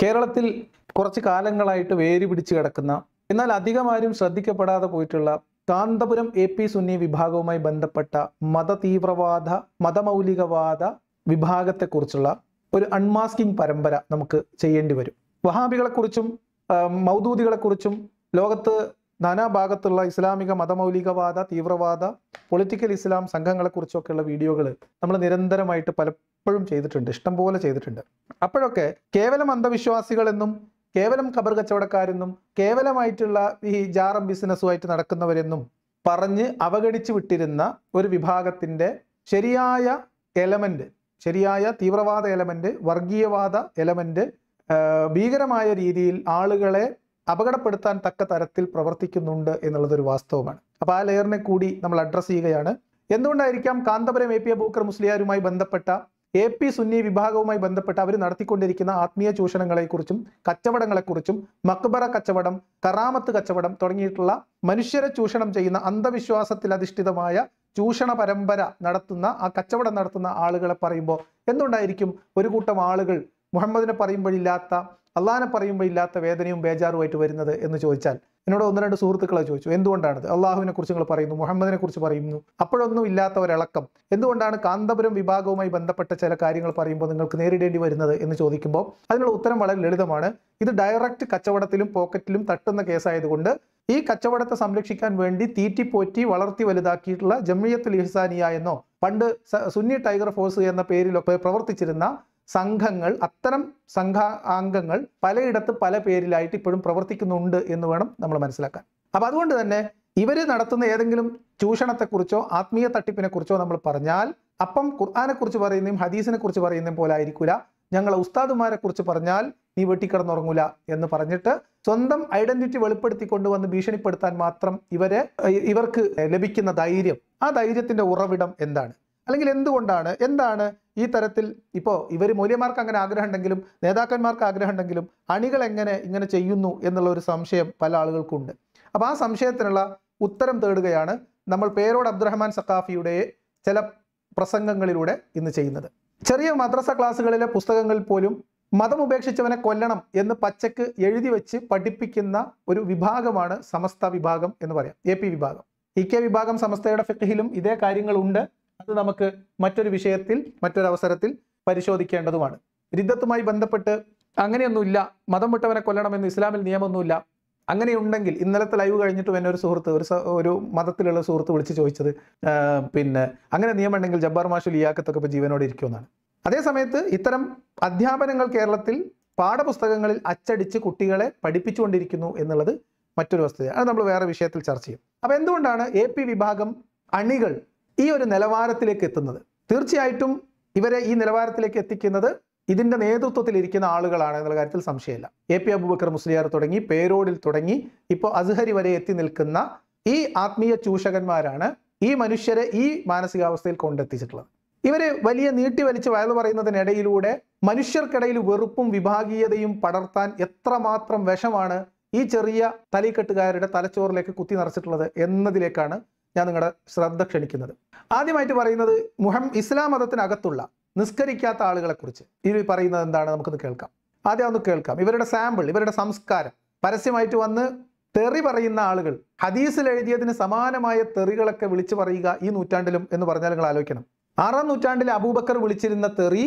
കേരളത്തിൽ കുറച്ച് കാലങ്ങളായിട്ട് വേരി പിടിച്ചു കിടക്കുന്ന എന്നാൽ അധികമാരും ശ്രദ്ധിക്കപ്പെടാതെ പോയിട്ടുള്ള കാന്തപുരം എ പി സുന്നി വിഭാഗവുമായി ബന്ധപ്പെട്ട തീവ്രവാദ മതമൗലികവാദ വിഭാഗത്തെക്കുറിച്ചുള്ള ഒരു അൺമാസ്കിംഗ് പരമ്പര നമുക്ക് ചെയ്യേണ്ടി വരും വഹാബികളെക്കുറിച്ചും മൗദൂദികളെക്കുറിച്ചും ലോകത്ത് നാനാഭാഗത്തുള്ള ഇസ്ലാമിക മതമൗലികവാദ തീവ്രവാദ പൊളിറ്റിക്കൽ ഇസ്ലാം സംഘങ്ങളെക്കുറിച്ചൊക്കെയുള്ള വീഡിയോകൾ നമ്മൾ നിരന്തരമായിട്ട് പലപ്പോഴും ചെയ്തിട്ടുണ്ട് ഇഷ്ടംപോലെ ചെയ്തിട്ടുണ്ട് അപ്പോഴൊക്കെ കേവലം അന്ധവിശ്വാസികളെന്നും കേവലം ഖബർ കച്ചവടക്കാരെന്നും കേവലമായിട്ടുള്ള ഈ ജാറം ബിസിനസ്സുമായിട്ട് നടക്കുന്നവരെന്നും പറഞ്ഞ് അവഗണിച്ചു വിട്ടിരുന്ന ഒരു വിഭാഗത്തിൻ്റെ ശരിയായ എലമെൻ്റ് ശരിയായ തീവ്രവാദ എലമെൻ്റ് വർഗീയവാദ എലമെൻ്റ് ഭീകരമായ രീതിയിൽ ആളുകളെ അപകടപ്പെടുത്താൻ തക്ക തരത്തിൽ പ്രവർത്തിക്കുന്നുണ്ട് എന്നുള്ളതൊരു വാസ്തവമാണ് അപ്പോൾ ആ ലെയറിനെ കൂടി നമ്മൾ അഡ്രസ്സ് ചെയ്യുകയാണ് എന്തുകൊണ്ടായിരിക്കാം കാന്തപുരം എ പി അബൂക്കർ മുസ്ലിയാരുമായി ബന്ധപ്പെട്ട എ പി സുന്നി വിഭാഗവുമായി ബന്ധപ്പെട്ട് അവർ നടത്തിക്കൊണ്ടിരിക്കുന്ന ആത്മീയ ചൂഷണങ്ങളെക്കുറിച്ചും കച്ചവടങ്ങളെക്കുറിച്ചും മക്ബറ കച്ചവടം കറാമത്ത് കച്ചവടം തുടങ്ങിയിട്ടുള്ള മനുഷ്യരെ ചൂഷണം ചെയ്യുന്ന അന്ധവിശ്വാസത്തിൽ അധിഷ്ഠിതമായ ചൂഷണ പരമ്പര നടത്തുന്ന ആ കച്ചവടം നടത്തുന്ന ആളുകളെ പറയുമ്പോൾ എന്തുകൊണ്ടായിരിക്കും ഒരു കൂട്ടം ആളുകൾ മുഹമ്മദിനെ പറയുമ്പോഴില്ലാത്ത അള്ളാഹനെ പറയുമ്പോൾ ഇല്ലാത്ത വേദനയും ബേജാറുമായിട്ട് വരുന്നത് എന്ന് ചോദിച്ചാൽ എന്നോട് ഒന്ന് രണ്ട് സുഹൃത്തുക്കളെ ചോദിച്ചു എന്തുകൊണ്ടാണത് അള്ളാഹുവിനെ കുറിച്ച് നിങ്ങൾ പറയുന്നു മുഹമ്മദിനെ കുറിച്ച് പറയുന്നു അപ്പോഴൊന്നും ഇല്ലാത്ത ഒരിളക്കം എന്തുകൊണ്ടാണ് കാന്തപുരം വിഭാഗവുമായി ബന്ധപ്പെട്ട ചില കാര്യങ്ങൾ പറയുമ്പോൾ നിങ്ങൾക്ക് നേരിടേണ്ടി വരുന്നത് എന്ന് ചോദിക്കുമ്പോൾ അതിനുള്ള ഉത്തരം വളരെ ലളിതമാണ് ഇത് ഡയറക്റ്റ് കച്ചവടത്തിലും പോക്കറ്റിലും തട്ടുന്ന കേസായതുകൊണ്ട് ഈ കച്ചവടത്തെ സംരക്ഷിക്കാൻ വേണ്ടി തീറ്റിപ്പോറ്റി വളർത്തി വലുതാക്കിയിട്ടുള്ള ജമ്മിയത്തുൽ ഇഹ്സാനിയ എന്നോ പണ്ട് സുന്നി ടൈഗർ ഫോഴ്സ് എന്ന പേരിലൊക്കെ പ്രവർത്തിച്ചിരുന്ന സംഘങ്ങൾ അത്തരം സംഘ അംഗങ്ങൾ പലയിടത്ത് പല പേരിലായിട്ട് ഇപ്പോഴും പ്രവർത്തിക്കുന്നുണ്ട് എന്ന് വേണം നമ്മൾ മനസ്സിലാക്കാൻ അപ്പം അതുകൊണ്ട് തന്നെ ഇവർ നടത്തുന്ന ഏതെങ്കിലും ചൂഷണത്തെക്കുറിച്ചോ ആത്മീയ തട്ടിപ്പിനെക്കുറിച്ചോ നമ്മൾ പറഞ്ഞാൽ അപ്പം ഖുർആാനെക്കുറിച്ച് പറയുന്നതും ഹദീസിനെക്കുറിച്ച് പറയുന്നതും പോലെ ആയിരിക്കില്ല ഞങ്ങളെ ഉസ്താദുമാരെക്കുറിച്ച് പറഞ്ഞാൽ നീ വെട്ടിക്കിടന്നുറങ്ങൂല എന്ന് പറഞ്ഞിട്ട് സ്വന്തം ഐഡന്റിറ്റി വെളിപ്പെടുത്തിക്കൊണ്ട് വന്ന് ഭീഷണിപ്പെടുത്താൻ മാത്രം ഇവരെ ഇവർക്ക് ലഭിക്കുന്ന ധൈര്യം ആ ധൈര്യത്തിന്റെ ഉറവിടം എന്താണ് അല്ലെങ്കിൽ എന്തുകൊണ്ടാണ് എന്താണ് ഈ തരത്തിൽ ഇപ്പോൾ ഇവർ മൂല്യമാർക്ക് അങ്ങനെ ആഗ്രഹം ഉണ്ടെങ്കിലും നേതാക്കന്മാർക്ക് ആഗ്രഹം ഉണ്ടെങ്കിലും അണികൾ എങ്ങനെ ഇങ്ങനെ ചെയ്യുന്നു എന്നുള്ള ഒരു സംശയം പല ആളുകൾക്കുണ്ട് അപ്പോൾ ആ സംശയത്തിനുള്ള ഉത്തരം തേടുകയാണ് നമ്മൾ പേരോട് അബ്ദുറഹ്മാൻ സഖാഫിയുടെ ചില പ്രസംഗങ്ങളിലൂടെ ഇന്ന് ചെയ്യുന്നത് ചെറിയ മദ്രസ ക്ലാസ്സുകളിലെ പുസ്തകങ്ങളിൽ പോലും മതം ഉപേക്ഷിച്ചവനെ കൊല്ലണം എന്ന് പച്ചക്ക് എഴുതി വെച്ച് പഠിപ്പിക്കുന്ന ഒരു വിഭാഗമാണ് സമസ്ത വിഭാഗം എന്ന് പറയാം എ വിഭാഗം ഇ കെ വിഭാഗം സമസ്തയുടെ ഫിക്കഹിലും ഇതേ കാര്യങ്ങളുണ്ട് അത് നമുക്ക് മറ്റൊരു വിഷയത്തിൽ മറ്റൊരവസരത്തിൽ പരിശോധിക്കേണ്ടതുമാണ് രിദ്ധത്തുമായി ബന്ധപ്പെട്ട് അങ്ങനെയൊന്നുമില്ല മതം വിട്ടവനെ കൊല്ലണമെന്ന് ഇസ്ലാമിൽ നിയമമൊന്നുമില്ല അങ്ങനെയുണ്ടെങ്കിൽ ഇന്നലത്തെ ലൈവ് കഴിഞ്ഞിട്ടും എന്നെ ഒരു സുഹൃത്ത് ഒരു ഒരു മതത്തിലുള്ള സുഹൃത്ത് വിളിച്ച് ചോദിച്ചത് പിന്നെ അങ്ങനെ നിയമം ഉണ്ടെങ്കിൽ ജബ്ബാർ മാഷു ലിയാക്കത്തൊക്കെ ഇപ്പോൾ ജീവനോടെ ഇരിക്കുമെന്നാണ് അതേ സമയത്ത് ഇത്തരം അധ്യാപനങ്ങൾ കേരളത്തിൽ പാഠപുസ്തകങ്ങളിൽ അച്ചടിച്ച് കുട്ടികളെ പഠിപ്പിച്ചുകൊണ്ടിരിക്കുന്നു എന്നുള്ളത് മറ്റൊരു വസ്തുതയാണ് അത് നമ്മൾ വേറെ വിഷയത്തിൽ ചർച്ച ചെയ്യും അപ്പോൾ എന്തുകൊണ്ടാണ് എ വിഭാഗം അണികൾ ഈ ഒരു നിലവാരത്തിലേക്ക് എത്തുന്നത് തീർച്ചയായിട്ടും ഇവരെ ഈ നിലവാരത്തിലേക്ക് എത്തിക്കുന്നത് ഇതിന്റെ നേതൃത്വത്തിൽ ഇരിക്കുന്ന ആളുകളാണ് എന്നുള്ള കാര്യത്തിൽ സംശയമില്ല എ പി അബൂബക്കർ മുസ്ലിയാർ തുടങ്ങി പേരോടിൽ തുടങ്ങി ഇപ്പോൾ അസ്ഹരി വരെ എത്തി നിൽക്കുന്ന ഈ ആത്മീയ ചൂഷകന്മാരാണ് ഈ മനുഷ്യരെ ഈ മാനസികാവസ്ഥയിൽ കൊണ്ടെത്തിച്ചിട്ടുള്ളത് ഇവരെ വലിയ നീട്ടി വലിച്ച് വയൽ പറയുന്നതിനിടയിലൂടെ മനുഷ്യർക്കിടയിൽ വെറുപ്പും വിഭാഗീയതയും പടർത്താൻ എത്രമാത്രം വിഷമാണ് ഈ ചെറിയ തലിക്കെട്ടുകാരുടെ തലച്ചോറിലേക്ക് കുത്തി നിറച്ചിട്ടുള്ളത് എന്നതിലേക്കാണ് ഞാൻ നിങ്ങളുടെ ശ്രദ്ധ ക്ഷണിക്കുന്നത് ആദ്യമായിട്ട് പറയുന്നത് മുഹം ഇസ്ലാം മതത്തിനകത്തുള്ള നിസ്കരിക്കാത്ത ആളുകളെക്കുറിച്ച് ഇവർ പറയുന്നത് എന്താണ് നമുക്കൊന്ന് കേൾക്കാം ആദ്യം ഒന്ന് കേൾക്കാം ഇവരുടെ സാമ്പിൾ ഇവരുടെ സംസ്കാരം പരസ്യമായിട്ട് വന്ന് തെറി പറയുന്ന ആളുകൾ ഹദീസിൽ എഴുതിയതിന് സമാനമായ തെറികളൊക്കെ വിളിച്ചു പറയുക ഈ നൂറ്റാണ്ടിലും എന്ന് പറഞ്ഞാൽ നിങ്ങൾ ആലോചിക്കണം ആറാം നൂറ്റാണ്ടിലെ അബൂബക്കർ വിളിച്ചിരുന്ന തെറി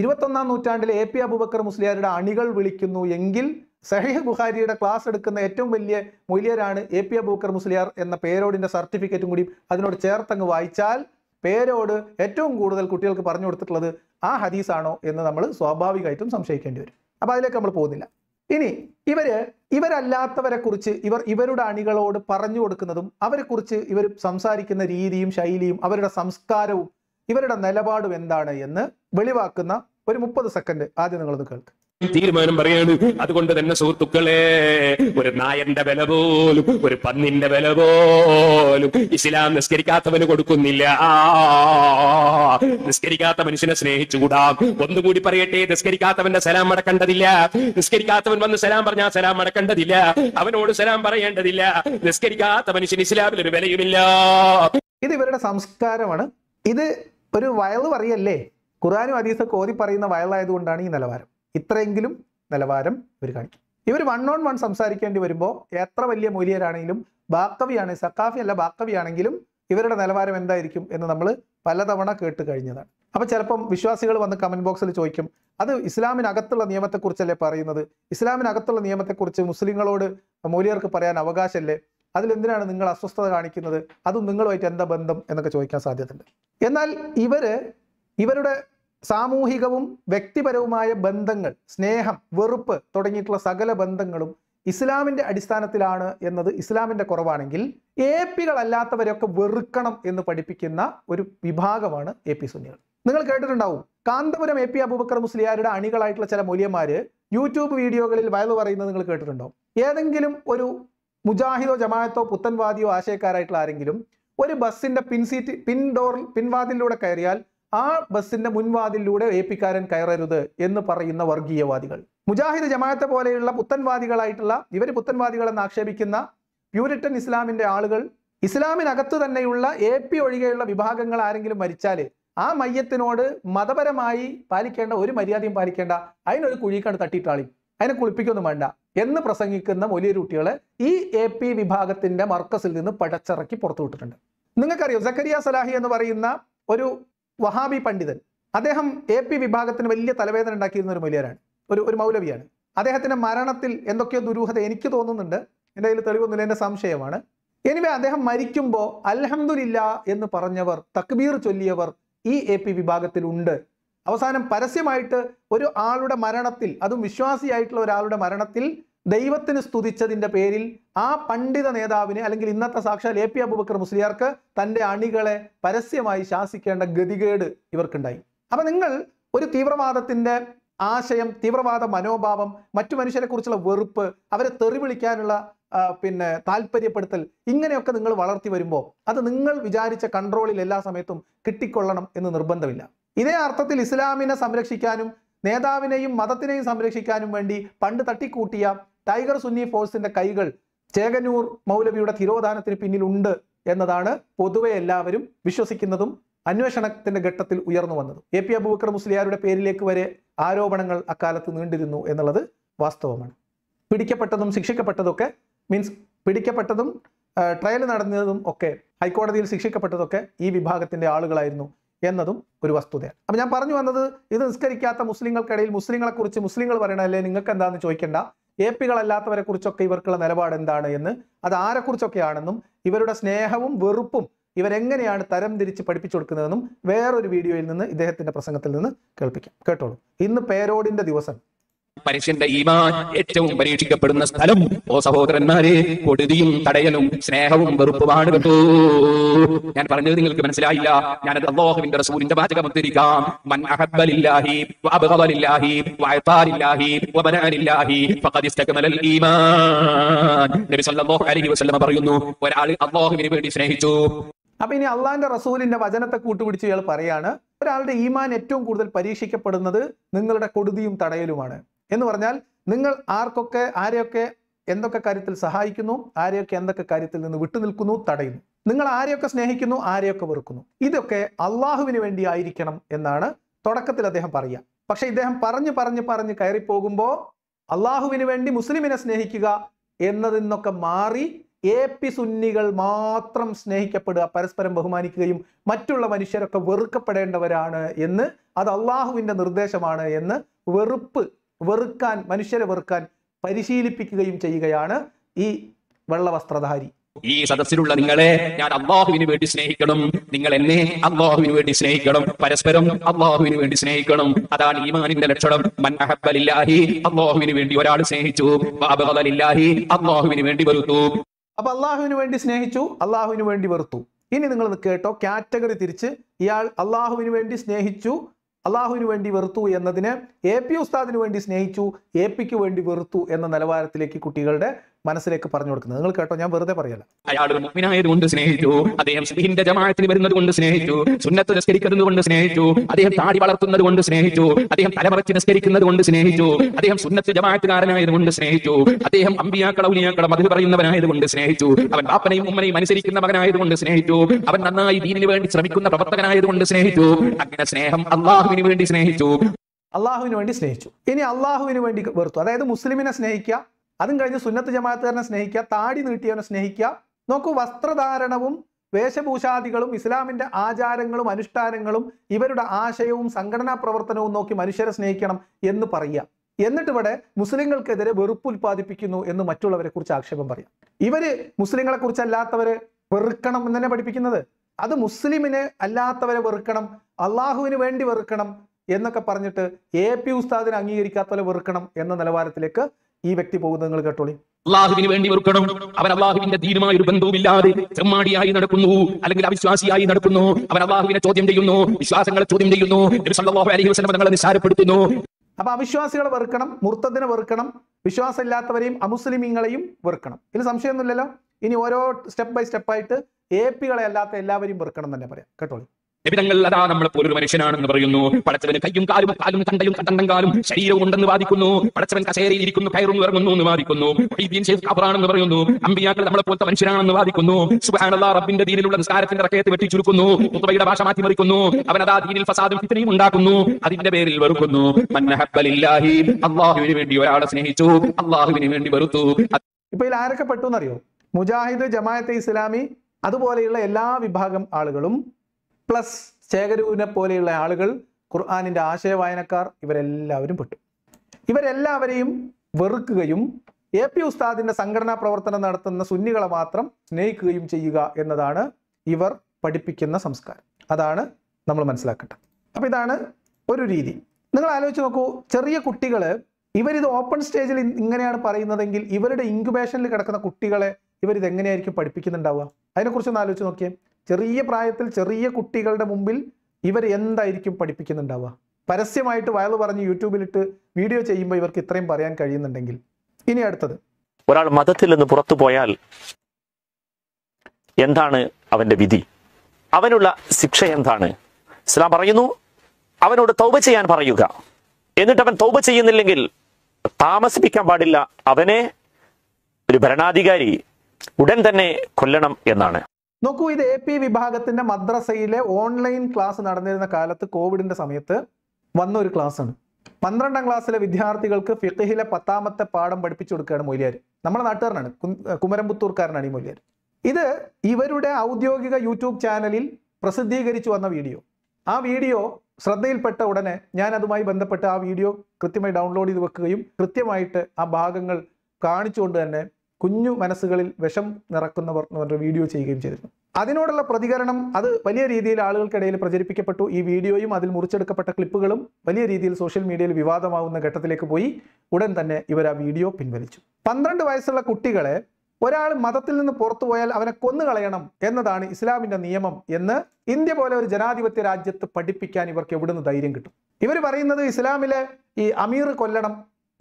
ഇരുപത്തൊന്നാം നൂറ്റാണ്ടിലെ എ പി അബൂബക്കർ മുസ്ലിയാരുടെ അണികൾ വിളിക്കുന്നു എങ്കിൽ സഹീഹ് ബുഖാരിയുടെ ക്ലാസ് എടുക്കുന്ന ഏറ്റവും വലിയ മൂല്യരാണ് എ പി അബൂക്കർ മുസ്ലിയാർ എന്ന പേരോടിൻ്റെ സർട്ടിഫിക്കറ്റും കൂടി അതിനോട് ചേർത്തങ്ങ് വായിച്ചാൽ പേരോട് ഏറ്റവും കൂടുതൽ കുട്ടികൾക്ക് പറഞ്ഞു കൊടുത്തിട്ടുള്ളത് ആ ഹദീസാണോ എന്ന് നമ്മൾ സ്വാഭാവികമായിട്ടും സംശയിക്കേണ്ടി വരും അപ്പോൾ അതിലേക്ക് നമ്മൾ പോകുന്നില്ല ഇനി ഇവര് ഇവരല്ലാത്തവരെ കുറിച്ച് ഇവർ ഇവരുടെ അണികളോട് പറഞ്ഞു കൊടുക്കുന്നതും അവരെ കുറിച്ച് ഇവർ സംസാരിക്കുന്ന രീതിയും ശൈലിയും അവരുടെ സംസ്കാരവും ഇവരുടെ നിലപാടും എന്താണ് എന്ന് വെളിവാക്കുന്ന ഒരു മുപ്പത് സെക്കൻഡ് ആദ്യം നിങ്ങളൊന്ന് കേൾക്കും തീരുമാനം പറയാണ് അതുകൊണ്ട് തന്നെ സുഹൃത്തുക്കളെ ഒരു നായന്റെ വില പോലും ഒരു പന്നിന്റെ വില പോലും ഇസ്ലാം നിസ്കരിക്കാത്തവന് കൊടുക്കുന്നില്ല നിസ്കരിക്കാത്ത മനുഷ്യനെ സ്നേഹിച്ചുകൂടാ ഒന്നുകൂടി പറയട്ടെ നിസ്കരിക്കാത്തവന്റെ സലാം മടക്കേണ്ടതില്ല നിസ്കരിക്കാത്തവൻ വന്ന് സലാം പറഞ്ഞാൽ സലാം മടക്കേണ്ടതില്ല അവനോട് സലാം പറയേണ്ടതില്ല നിസ്കരിക്കാത്ത മനുഷ്യൻ ഇസ്ലാമിൽ ഒരു വിലയുമില്ല ഇത് ഇവരുടെ സംസ്കാരമാണ് ഇത് ഒരു വയൽ പറയല്ലേ ഖുറാനും അദീസൊക്കെ ഓതി പറയുന്ന വയലായതുകൊണ്ടാണ് ഈ നിലവാരം ഇത്രയെങ്കിലും നിലവാരം ഇവർ കാണിക്കും ഇവർ വൺ ഓൺ വൺ സംസാരിക്കേണ്ടി വരുമ്പോൾ എത്ര വലിയ മൂല്യരാണെങ്കിലും ബാക്കവിയാണ് സക്കാഫി അല്ല ബാക്കവിയാണെങ്കിലും ഇവരുടെ നിലവാരം എന്തായിരിക്കും എന്ന് നമ്മൾ പലതവണ കേട്ട് കഴിഞ്ഞതാണ് അപ്പോൾ ചിലപ്പം വിശ്വാസികൾ വന്ന് കമൻറ്റ് ബോക്സിൽ ചോദിക്കും അത് ഇസ്ലാമിനകത്തുള്ള നിയമത്തെക്കുറിച്ചല്ലേ പറയുന്നത് ഇസ്ലാമിനകത്തുള്ള നിയമത്തെക്കുറിച്ച് മുസ്ലിങ്ങളോട് മൂല്യർക്ക് പറയാൻ അവകാശമല്ലേ അതിലെന്തിനാണ് നിങ്ങൾ അസ്വസ്ഥത കാണിക്കുന്നത് അതും നിങ്ങളുമായിട്ട് എന്താ ബന്ധം എന്നൊക്കെ ചോദിക്കാൻ സാധ്യതയുണ്ട് എന്നാൽ ഇവര് ഇവരുടെ സാമൂഹികവും വ്യക്തിപരവുമായ ബന്ധങ്ങൾ സ്നേഹം വെറുപ്പ് തുടങ്ങിയിട്ടുള്ള സകല ബന്ധങ്ങളും ഇസ്ലാമിൻ്റെ അടിസ്ഥാനത്തിലാണ് എന്നത് ഇസ്ലാമിൻ്റെ കുറവാണെങ്കിൽ എ പികളല്ലാത്തവരെയൊക്കെ വെറുക്കണം എന്ന് പഠിപ്പിക്കുന്ന ഒരു വിഭാഗമാണ് എ പി സുന്നികൾ നിങ്ങൾ കേട്ടിട്ടുണ്ടാവും കാന്തപുരം എ പി അബൂബക്കർ മുസ്ലിയാരുടെ അണികളായിട്ടുള്ള ചില മൂല്യന്മാര് യൂട്യൂബ് വീഡിയോകളിൽ വയലു പറയുന്നത് നിങ്ങൾ കേട്ടിട്ടുണ്ടാവും ഏതെങ്കിലും ഒരു മുജാഹിദോ ജമാഅത്തോ പുത്തൻവാദിയോ ആശയക്കാരായിട്ടുള്ള ആരെങ്കിലും ഒരു ബസ്സിന്റെ പിൻസീറ്റ് പിൻ ഡോറിൽ പിൻവാതിലൂടെ കയറിയാൽ ആ ബസ്സിന്റെ മുൻവാതിലൂടെ എ പിക്കാരൻ കയറരുത് എന്ന് പറയുന്ന വർഗീയവാദികൾ മുജാഹിദ് ജമാഅത്തെ പോലെയുള്ള പുത്തൻവാദികളായിട്ടുള്ള ഇവർ പുത്തൻവാദികളെന്ന് ആക്ഷേപിക്കുന്ന പ്യൂരിറ്റൻ ഇസ്ലാമിന്റെ ആളുകൾ ഇസ്ലാമിനകത്ത് തന്നെയുള്ള എ പി ഒഴികെയുള്ള വിഭാഗങ്ങൾ ആരെങ്കിലും മരിച്ചാൽ ആ മയ്യത്തിനോട് മതപരമായി പാലിക്കേണ്ട ഒരു മര്യാദയും പാലിക്കേണ്ട അതിനൊരു കുഴിക്കാണ് തട്ടിയിട്ടാളി അതിനെ കുളിപ്പിക്കൊന്നും വേണ്ട എന്ന് പ്രസംഗിക്കുന്ന മൊലിയരുട്ടികളെ ഈ എ പി വിഭാഗത്തിന്റെ മർക്കസിൽ നിന്ന് പടച്ചിറക്കി പുറത്തുവിട്ടിട്ടുണ്ട് നിങ്ങൾക്കറിയോ സക്കരിയ സലാഹി എന്ന് പറയുന്ന ഒരു വഹാബി പണ്ഡിതൻ അദ്ദേഹം എ പി വിഭാഗത്തിന് വലിയ തലവേദന ഉണ്ടാക്കിയിരുന്ന ഒരു മൗലിയാരാണ് ഒരു ഒരു മൗലവിയാണ് അദ്ദേഹത്തിൻ്റെ മരണത്തിൽ എന്തൊക്കെയോ ദുരൂഹത എനിക്ക് തോന്നുന്നുണ്ട് എൻ്റെ കയ്യിൽ തെളിവൊന്നുമില്ല എൻ്റെ സംശയമാണ് എനിവേ അദ്ദേഹം മരിക്കുമ്പോൾ അൽഹമുല്ല എന്ന് പറഞ്ഞവർ തക്ബീർ ചൊല്ലിയവർ ഈ എ പി വിഭാഗത്തിലുണ്ട് അവസാനം പരസ്യമായിട്ട് ഒരു ആളുടെ മരണത്തിൽ അതും വിശ്വാസിയായിട്ടുള്ള ഒരാളുടെ മരണത്തിൽ ദൈവത്തിന് സ്തുതിച്ചതിൻ്റെ പേരിൽ ആ പണ്ഡിത നേതാവിനെ അല്ലെങ്കിൽ ഇന്നത്തെ സാക്ഷാൽ എ പി അബുബക്കർ മുസ്ലിയാർക്ക് തൻ്റെ അണികളെ പരസ്യമായി ശാസിക്കേണ്ട ഗതികേട് ഇവർക്കുണ്ടായി അപ്പൊ നിങ്ങൾ ഒരു തീവ്രവാദത്തിൻ്റെ ആശയം തീവ്രവാദ മനോഭാവം മറ്റു മനുഷ്യരെക്കുറിച്ചുള്ള വെറുപ്പ് അവരെ തെറി വിളിക്കാനുള്ള പിന്നെ താല്പര്യപ്പെടുത്തൽ ഇങ്ങനെയൊക്കെ നിങ്ങൾ വളർത്തി വരുമ്പോൾ അത് നിങ്ങൾ വിചാരിച്ച കൺട്രോളിൽ എല്ലാ സമയത്തും കിട്ടിക്കൊള്ളണം എന്ന് നിർബന്ധമില്ല ഇതേ അർത്ഥത്തിൽ ഇസ്ലാമിനെ സംരക്ഷിക്കാനും നേതാവിനെയും മതത്തിനെയും സംരക്ഷിക്കാനും വേണ്ടി പണ്ട് തട്ടിക്കൂട്ടിയ ടൈഗർ സുന്നി ഫോഴ്സിന്റെ കൈകൾ ചേകനൂർ മൗലവിയുടെ തിരോധാനത്തിന് പിന്നിലുണ്ട് എന്നതാണ് പൊതുവെ എല്ലാവരും വിശ്വസിക്കുന്നതും അന്വേഷണത്തിന്റെ ഘട്ടത്തിൽ ഉയർന്നു വന്നത് എ പി അബൂബക്കർ മുസ്ലിയാരുടെ പേരിലേക്ക് വരെ ആരോപണങ്ങൾ അക്കാലത്ത് നീണ്ടിരുന്നു എന്നുള്ളത് വാസ്തവമാണ് പിടിക്കപ്പെട്ടതും ശിക്ഷിക്കപ്പെട്ടതൊക്കെ മീൻസ് പിടിക്കപ്പെട്ടതും ട്രയൽ നടന്നതും ഒക്കെ ഹൈക്കോടതിയിൽ ശിക്ഷിക്കപ്പെട്ടതൊക്കെ ഈ വിഭാഗത്തിന്റെ ആളുകളായിരുന്നു എന്നതും ഒരു വസ്തുതയാണ് അപ്പൊ ഞാൻ പറഞ്ഞു വന്നത് ഇത് നിസ്കരിക്കാത്ത മുസ്ലിങ്ങൾക്കിടയിൽ മുസ്ലിങ്ങളെ കുറിച്ച് മുസ്ലിങ്ങൾ പറയണ അല്ലേ നിങ്ങൾക്ക് എന്താണെന്ന് ചോദിക്കേണ്ട എ പികളല്ലാത്തവരെ കുറിച്ചൊക്കെ ഇവർക്കുള്ള നിലപാട് എന്താണ് എന്ന് അത് ആരെക്കുറിച്ചൊക്കെയാണെന്നും ഇവരുടെ സ്നേഹവും വെറുപ്പും ഇവരെങ്ങനെയാണ് തരം തിരിച്ച് പഠിപ്പിച്ചു കൊടുക്കുന്നതെന്നും വേറൊരു വീഡിയോയിൽ നിന്ന് ഇദ്ദേഹത്തിന്റെ പ്രസംഗത്തിൽ നിന്ന് കേൾപ്പിക്കാം കേട്ടോളൂ ഇന്ന് പേരോടിന്റെ ദിവസം മനുഷ്യന്റെ ഈമാൻ ഏറ്റവും പരീക്ഷിക്കപ്പെടുന്ന സ്ഥലം ഓ സഹോദരന്മാരെ കൊടുതിയും തടയലും സ്നേഹവും വെറുപ്പുമാണ് കേട്ടോ ഞാൻ പറഞ്ഞത് നിങ്ങൾക്ക് മനസ്സിലായില്ല ഞാനത് അള്ളാഹുവിന്റെ റസൂലിന്റെ വാചകം പറയുന്നു ഒരാൾ അള്ളാഹുവിനെ വേണ്ടി സ്നേഹിച്ചു അപ്പൊ ഇനി അള്ളാഹിന്റെ റസൂലിന്റെ വചനത്തെ കൂട്ടുപിടിച്ച് ഇയാൾ പറയാണ് ഒരാളുടെ ഈമാൻ ഏറ്റവും കൂടുതൽ പരീക്ഷിക്കപ്പെടുന്നത് നിങ്ങളുടെ കൊടുതിയും തടയലുമാണ് എന്ന് പറഞ്ഞാൽ നിങ്ങൾ ആർക്കൊക്കെ ആരെയൊക്കെ എന്തൊക്കെ കാര്യത്തിൽ സഹായിക്കുന്നു ആരെയൊക്കെ എന്തൊക്കെ കാര്യത്തിൽ നിന്ന് വിട്ടുനിൽക്കുന്നു തടയുന്നു നിങ്ങൾ ആരെയൊക്കെ സ്നേഹിക്കുന്നു ആരെയൊക്കെ വെറുക്കുന്നു ഇതൊക്കെ അള്ളാഹുവിന് വേണ്ടി ആയിരിക്കണം എന്നാണ് തുടക്കത്തിൽ അദ്ദേഹം പറയുക പക്ഷെ ഇദ്ദേഹം പറഞ്ഞു പറഞ്ഞ് പറഞ്ഞ് കയറിപ്പോകുമ്പോൾ അള്ളാഹുവിന് വേണ്ടി മുസ്ലിമിനെ സ്നേഹിക്കുക എന്നതിൽ നിന്നൊക്കെ മാറി എ പി സുന്നികൾ മാത്രം സ്നേഹിക്കപ്പെടുക പരസ്പരം ബഹുമാനിക്കുകയും മറ്റുള്ള മനുഷ്യരൊക്കെ വെറുക്കപ്പെടേണ്ടവരാണ് എന്ന് അത് അള്ളാഹുവിൻ്റെ നിർദ്ദേശമാണ് എന്ന് വെറുപ്പ് വെറുക്കാൻ മനുഷ്യരെ വെറുക്കാൻ പരിശീലിപ്പിക്കുകയും ചെയ്യുകയാണ് ഈ വെള്ളവസ്ത്രധാരി ഈ സദസ്സിലുള്ള നിങ്ങളെ ഞാൻ അള്ളാഹുവിന് വേണ്ടി സ്നേഹിക്കണം നിങ്ങൾ എന്നെ അള്ളാഹുവിന് വേണ്ടി സ്നേഹിക്കണം പരസ്പരം അള്ളാഹുവിന് വേണ്ടി സ്നേഹിക്കണം അതാണ് ഈമാനിന്റെ ലക്ഷണം അള്ളാഹുവിന് വേണ്ടി ഒരാൾ സ്നേഹിച്ചു അള്ളാഹുവിന് വേണ്ടി വെറുത്തു അപ്പൊ അള്ളാഹുവിന് വേണ്ടി സ്നേഹിച്ചു അള്ളാഹുവിന് വേണ്ടി വെറുത്തു ഇനി നിങ്ങൾ കേട്ടോ കാറ്റഗറി തിരിച്ച് ഇയാൾ അള്ളാഹുവിന് വേണ്ടി സ്നേഹിച്ചു അള്ളാഹുവിന് വേണ്ടി വെറുത്തു എന്നതിന് എ പി ഉസ്താദിന് വേണ്ടി സ്നേഹിച്ചു എ പിക്ക് വേണ്ടി വെറുത്തു എന്ന നിലവാരത്തിലേക്ക് കുട്ടികളുടെ മനസ്സിലേക്ക് പറഞ്ഞു കൊടുക്കുന്നത് നിങ്ങൾ കേട്ടോ ഞാൻ വെറുതെ പറയല്ല അയാൾ വരുന്നത് കൊണ്ട് സ്നേഹിച്ചു സുന്നത്ത് നിസ്കരിക്കുന്നത് കൊണ്ട് സ്നേഹിച്ചു അദ്ദേഹം താടി വളർത്തുന്നത് കൊണ്ട് സ്നേഹിച്ചു അദ്ദേഹം തലമറച്ച് നിസ്കരിക്കുന്നത് കൊണ്ട് സ്നേഹിച്ചു അദ്ദേഹം സുന്നത്ത് ജമാഅത്തുകാരനായത് കൊണ്ട് സ്നേഹിച്ചു അദ്ദേഹം അമ്പിയാക്കള ഉലിയാക്കള മധു പറയുന്നവനായത് കൊണ്ട് സ്നേഹിച്ചു അവൻ ബാപ്പനെയും ഉമ്മനെയും അനുസരിക്കുന്ന മകനായത് കൊണ്ട് സ്നേഹിച്ചു അവൻ നന്നായി ദീനിന് വേണ്ടി ശ്രമിക്കുന്ന പ്രവർത്തകനായത് കൊണ്ട് സ്നേഹിച്ചു അങ്ങനെ സ്നേഹം അള്ളാഹുവിന് വേണ്ടി സ്നേഹിച്ചു അള്ളാഹുവിന് വേണ്ടി സ്നേഹിച്ചു ഇനി അള്ളാഹുവിന് വേണ്ടി വെറുത്തു അതായത് മുസ്ലിമിനെ സ്നേഹിക്കുക അതും കഴിഞ്ഞ് സുന്നത്ത് ജമാഅത്തുകാരനെ സ്നേഹിക്കുക താടി നീട്ടിയവനെ സ്നേഹിക്കുക നോക്കൂ വസ്ത്രധാരണവും വേഷഭൂഷാദികളും ഇസ്ലാമിന്റെ ആചാരങ്ങളും അനുഷ്ഠാനങ്ങളും ഇവരുടെ ആശയവും സംഘടനാ പ്രവർത്തനവും നോക്കി മനുഷ്യരെ സ്നേഹിക്കണം എന്ന് പറയുക എന്നിട്ട് ഇവിടെ മുസ്ലിങ്ങൾക്കെതിരെ വെറുപ്പ് ഉൽപ്പാദിപ്പിക്കുന്നു എന്ന് മറ്റുള്ളവരെ കുറിച്ച് ആക്ഷേപം പറയാം ഇവര് മുസ്ലിങ്ങളെ കുറിച്ചല്ലാത്തവര് വെറുക്കണം എന്ന് തന്നെ പഠിപ്പിക്കുന്നത് അത് മുസ്ലിമിനെ അല്ലാത്തവരെ വെറുക്കണം അള്ളാഹുവിന് വേണ്ടി വെറുക്കണം എന്നൊക്കെ പറഞ്ഞിട്ട് എ പി ഉസ്താദിനെ അംഗീകരിക്കാത്തവരെ വെറുക്കണം എന്ന നിലവാരത്തിലേക്ക് ഈ വ്യക്തി പോകുന്നത് നിങ്ങൾ കേട്ടോളി അള്ളാഹുവിന് വേണ്ടി വെറുക്കണം അവൻ അള്ളാഹുവിന്റെ ധീരമായ ഒരു ബന്ധവുമില്ലാതെ ചെമ്മാടിയായി നടക്കുന്നു അല്ലെങ്കിൽ അവിശ്വാസിയായി നടക്കുന്നു അവൻ അള്ളാഹുവിനെ ചോദ്യം ചെയ്യുന്നു വിശ്വാസങ്ങളെ ചോദ്യം ചെയ്യുന്നു അലൈഹി വസല്ലം തങ്ങളെ നിസ്സാരപ്പെടുത്തുന്നു അപ്പൊ അവിശ്വാസികളെ വെറുക്കണം മുർത്തത്തിനെ വെറുക്കണം വിശ്വാസമില്ലാത്തവരെയും അമുസ്ലിമീങ്ങളെയും വെറുക്കണം ഇത് സംശയമൊന്നുമില്ലല്ലോ ഇനി ഓരോ സ്റ്റെപ്പ് ബൈ സ്റ്റെപ്പായിട്ട് എ പികളെ അല്ലാത്ത എല്ലാവരെയും വെറുക്കണം തന്നെ പറയാം കേട്ടോളൂ എവിടങ്ങൾ അതാ നമ്മളെ പോലൊരു മനുഷ്യനാണെന്ന് പറയുന്നു പടച്ചവന് കയ്യും കാലും കാലും തണ്ടയും കണ്ടങ്കാലും ശരീരവും ഉണ്ടെന്ന് വാദിക്കുന്നു പടച്ചവൻ കസേരയിൽ ഇരിക്കുന്നു കയറുന്നു ഇറങ്ങുന്നു എന്ന് വാദിക്കുന്നു ഖബറാണെന്ന് പറയുന്നു അമ്പിയാക്കൾ നമ്മളെ പോലത്തെ മനുഷ്യനാണെന്ന് വാദിക്കുന്നു സുബ്ഹാനല്ലാഹ് റബ്ബിന്റെ ദീനിലുള്ള നിസ്കാരത്തിന്റെ റക്കയത്ത് വെട്ടി ചുരുക്കുന്നു കുത്തുബയുടെ ഭാഷ മാറ്റിമറിക്കുന്നു അവൻ അതാ ദീനിൽ ഫസാദും ഫിത്നയും ഉണ്ടാക്കുന്നു അതിന്റെ പേരിൽ വെറുക്കുന്നു മന്നഹബലില്ലാഹി അള്ളാഹുവിന് വേണ്ടി ഒരാളെ സ്നേഹിച്ചു അള്ളാഹുവിന് വേണ്ടി വെറുത്തു ഇപ്പൊ ആരൊക്കെ പെട്ടു എന്നറിയോ മുജാഹിദ് ജമാഅത്തെ ഇസ്ലാമി അതുപോലെയുള്ള എല്ലാ വിഭാഗം ആളുകളും പ്ലസ് ശേഖരൂവിനെ പോലെയുള്ള ആളുകൾ ഖുർആാനിൻ്റെ ആശയവായനക്കാർ ഇവരെല്ലാവരും പെട്ടു ഇവരെല്ലാവരെയും വെറുക്കുകയും എ പി ഉസ്താദിൻ്റെ സംഘടനാ പ്രവർത്തനം നടത്തുന്ന സുന്നികളെ മാത്രം സ്നേഹിക്കുകയും ചെയ്യുക എന്നതാണ് ഇവർ പഠിപ്പിക്കുന്ന സംസ്കാരം അതാണ് നമ്മൾ മനസ്സിലാക്കേണ്ടത് അപ്പോൾ ഇതാണ് ഒരു രീതി നിങ്ങൾ ആലോചിച്ച് നോക്കൂ ചെറിയ കുട്ടികൾ ഇവരിത് ഓപ്പൺ സ്റ്റേജിൽ ഇങ്ങനെയാണ് പറയുന്നതെങ്കിൽ ഇവരുടെ ഇൻക്യുബേഷനിൽ കിടക്കുന്ന കുട്ടികളെ ഇവരിത് എങ്ങനെയായിരിക്കും പഠിപ്പിക്കുന്നുണ്ടാവുക അതിനെക്കുറിച്ചൊന്ന് ആലോചിച്ച് നോക്കിയേ ചെറിയ പ്രായത്തിൽ ചെറിയ കുട്ടികളുടെ മുമ്പിൽ ഇവർ എന്തായിരിക്കും പഠിപ്പിക്കുന്നുണ്ടാവുക പരസ്യമായിട്ട് വയൽ പറഞ്ഞ് യൂട്യൂബിലിട്ട് വീഡിയോ ചെയ്യുമ്പോൾ ഇവർക്ക് ഇത്രയും പറയാൻ കഴിയുന്നുണ്ടെങ്കിൽ ഇനി അടുത്തത് ഒരാൾ മതത്തിൽ നിന്ന് പുറത്തു പോയാൽ എന്താണ് അവന്റെ വിധി അവനുള്ള ശിക്ഷ എന്താണ് ഇസ്ലാം പറയുന്നു അവനോട് തൗബ ചെയ്യാൻ പറയുക എന്നിട്ട് അവൻ തൗബ ചെയ്യുന്നില്ലെങ്കിൽ താമസിപ്പിക്കാൻ പാടില്ല അവനെ ഒരു ഭരണാധികാരി ഉടൻ തന്നെ കൊല്ലണം എന്നാണ് നോക്കൂ ഇത് എ പി വിഭാഗത്തിന്റെ മദ്രസയിലെ ഓൺലൈൻ ക്ലാസ് നടന്നിരുന്ന കാലത്ത് കോവിഡിന്റെ സമയത്ത് വന്ന ഒരു ക്ലാസ്സാണ് പന്ത്രണ്ടാം ക്ലാസ്സിലെ വിദ്യാർത്ഥികൾക്ക് ഫിഖഹിലെ പത്താമത്തെ പാഠം പഠിപ്പിച്ചു കൊടുക്കുകയാണ് മൊയ്ലിയാർ നമ്മുടെ നാട്ടുകാരനാണ് കുമരമ്പുത്തൂർക്കാരനാണ് ഈ മൊയ്ലിയാർ ഇത് ഇവരുടെ ഔദ്യോഗിക യൂട്യൂബ് ചാനലിൽ പ്രസിദ്ധീകരിച്ചു വന്ന വീഡിയോ ആ വീഡിയോ ശ്രദ്ധയിൽപ്പെട്ട ഉടനെ ഞാൻ അതുമായി ബന്ധപ്പെട്ട് ആ വീഡിയോ കൃത്യമായി ഡൗൺലോഡ് ചെയ്ത് വെക്കുകയും കൃത്യമായിട്ട് ആ ഭാഗങ്ങൾ കാണിച്ചുകൊണ്ട് തന്നെ കുഞ്ഞു മനസ്സുകളിൽ വിഷം നിറക്കുന്നവർ എന്ന് പറഞ്ഞ വീഡിയോ ചെയ്യുകയും ചെയ്തിരുന്നു അതിനോടുള്ള പ്രതികരണം അത് വലിയ രീതിയിൽ ആളുകൾക്കിടയിൽ പ്രചരിപ്പിക്കപ്പെട്ടു ഈ വീഡിയോയും അതിൽ മുറിച്ചെടുക്കപ്പെട്ട ക്ലിപ്പുകളും വലിയ രീതിയിൽ സോഷ്യൽ മീഡിയയിൽ വിവാദമാവുന്ന ഘട്ടത്തിലേക്ക് പോയി ഉടൻ തന്നെ ഇവർ ആ വീഡിയോ പിൻവലിച്ചു പന്ത്രണ്ട് വയസ്സുള്ള കുട്ടികളെ ഒരാൾ മതത്തിൽ നിന്ന് പുറത്തുപോയാൽ അവനെ അവനെ കൊന്നുകളയണം എന്നതാണ് ഇസ്ലാമിന്റെ നിയമം എന്ന് ഇന്ത്യ പോലെ ഒരു ജനാധിപത്യ രാജ്യത്ത് പഠിപ്പിക്കാൻ ഇവർക്ക് എവിടുന്ന് ധൈര്യം കിട്ടും ഇവർ പറയുന്നത് ഇസ്ലാമിലെ ഈ അമീർ കൊല്ലണം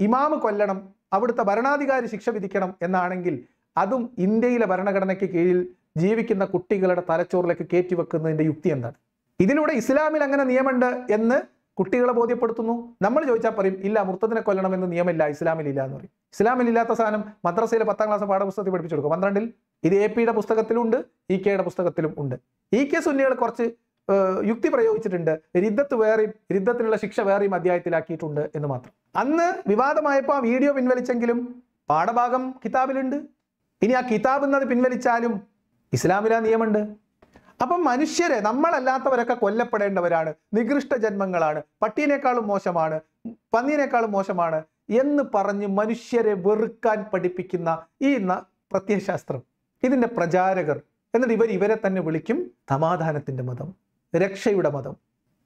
ഇമാമ് കൊല്ലണം അവിടുത്തെ ഭരണാധികാരി ശിക്ഷ വിധിക്കണം എന്നാണെങ്കിൽ അതും ഇന്ത്യയിലെ ഭരണഘടനയ്ക്ക് കീഴിൽ ജീവിക്കുന്ന കുട്ടികളുടെ തലച്ചോറിലേക്ക് കയറ്റിവെക്കുന്നതിൻ്റെ യുക്തി എന്താണ് ഇതിലൂടെ ഇസ്ലാമിൽ അങ്ങനെ നിയമമുണ്ട് എന്ന് കുട്ടികളെ ബോധ്യപ്പെടുത്തുന്നു നമ്മൾ ചോദിച്ചാൽ പറയും ഇല്ല കൊല്ലണം എന്ന് നിയമമില്ല ഇസ്ലാമിൽ ഇല്ല എന്ന് പറയും ഇസ്ലാമിൽ ഇല്ലാത്ത സാധനം മദ്രസയിലെ പത്താം ക്ലാസ് പാഠപുസ്തകത്തിൽ പഠിപ്പിച്ചു കൊടുക്കും പന്ത്രണ്ടിൽ ഇത് എ പിയുടെ പുസ്തകത്തിലുണ്ട് ഇ കെയുടെ പുസ്തകത്തിലും ഉണ്ട് ഇ e കെ e സുന്നികൾ കുറച്ച് യുക്തി പ്രയോഗിച്ചിട്ടുണ്ട് രിദ്ധത്ത് വേറെയും രിദ്ധത്തിനുള്ള ശിക്ഷ വേറെയും അധ്യായത്തിലാക്കിയിട്ടുണ്ട് എന്ന് മാത്രം അന്ന് വിവാദമായപ്പോൾ ആ വീഡിയോ പിൻവലിച്ചെങ്കിലും പാഠഭാഗം കിതാബിലുണ്ട് ഇനി ആ കിതാബ് എന്നത് പിൻവലിച്ചാലും ഇസ്ലാമിലാ നിയമമുണ്ട് അപ്പം മനുഷ്യരെ നമ്മളല്ലാത്തവരൊക്കെ കൊല്ലപ്പെടേണ്ടവരാണ് നികൃഷ്ട ജന്മങ്ങളാണ് പട്ടിയേക്കാളും മോശമാണ് പന്നിയേക്കാളും മോശമാണ് എന്ന് പറഞ്ഞ് മനുഷ്യരെ വെറുക്കാൻ പഠിപ്പിക്കുന്ന ഈ പ്രത്യയശാസ്ത്രം ഇതിൻ്റെ പ്രചാരകർ എന്നിട്ട് ഇവർ ഇവരെ തന്നെ വിളിക്കും സമാധാനത്തിൻ്റെ മതം രക്ഷയുടെ മതം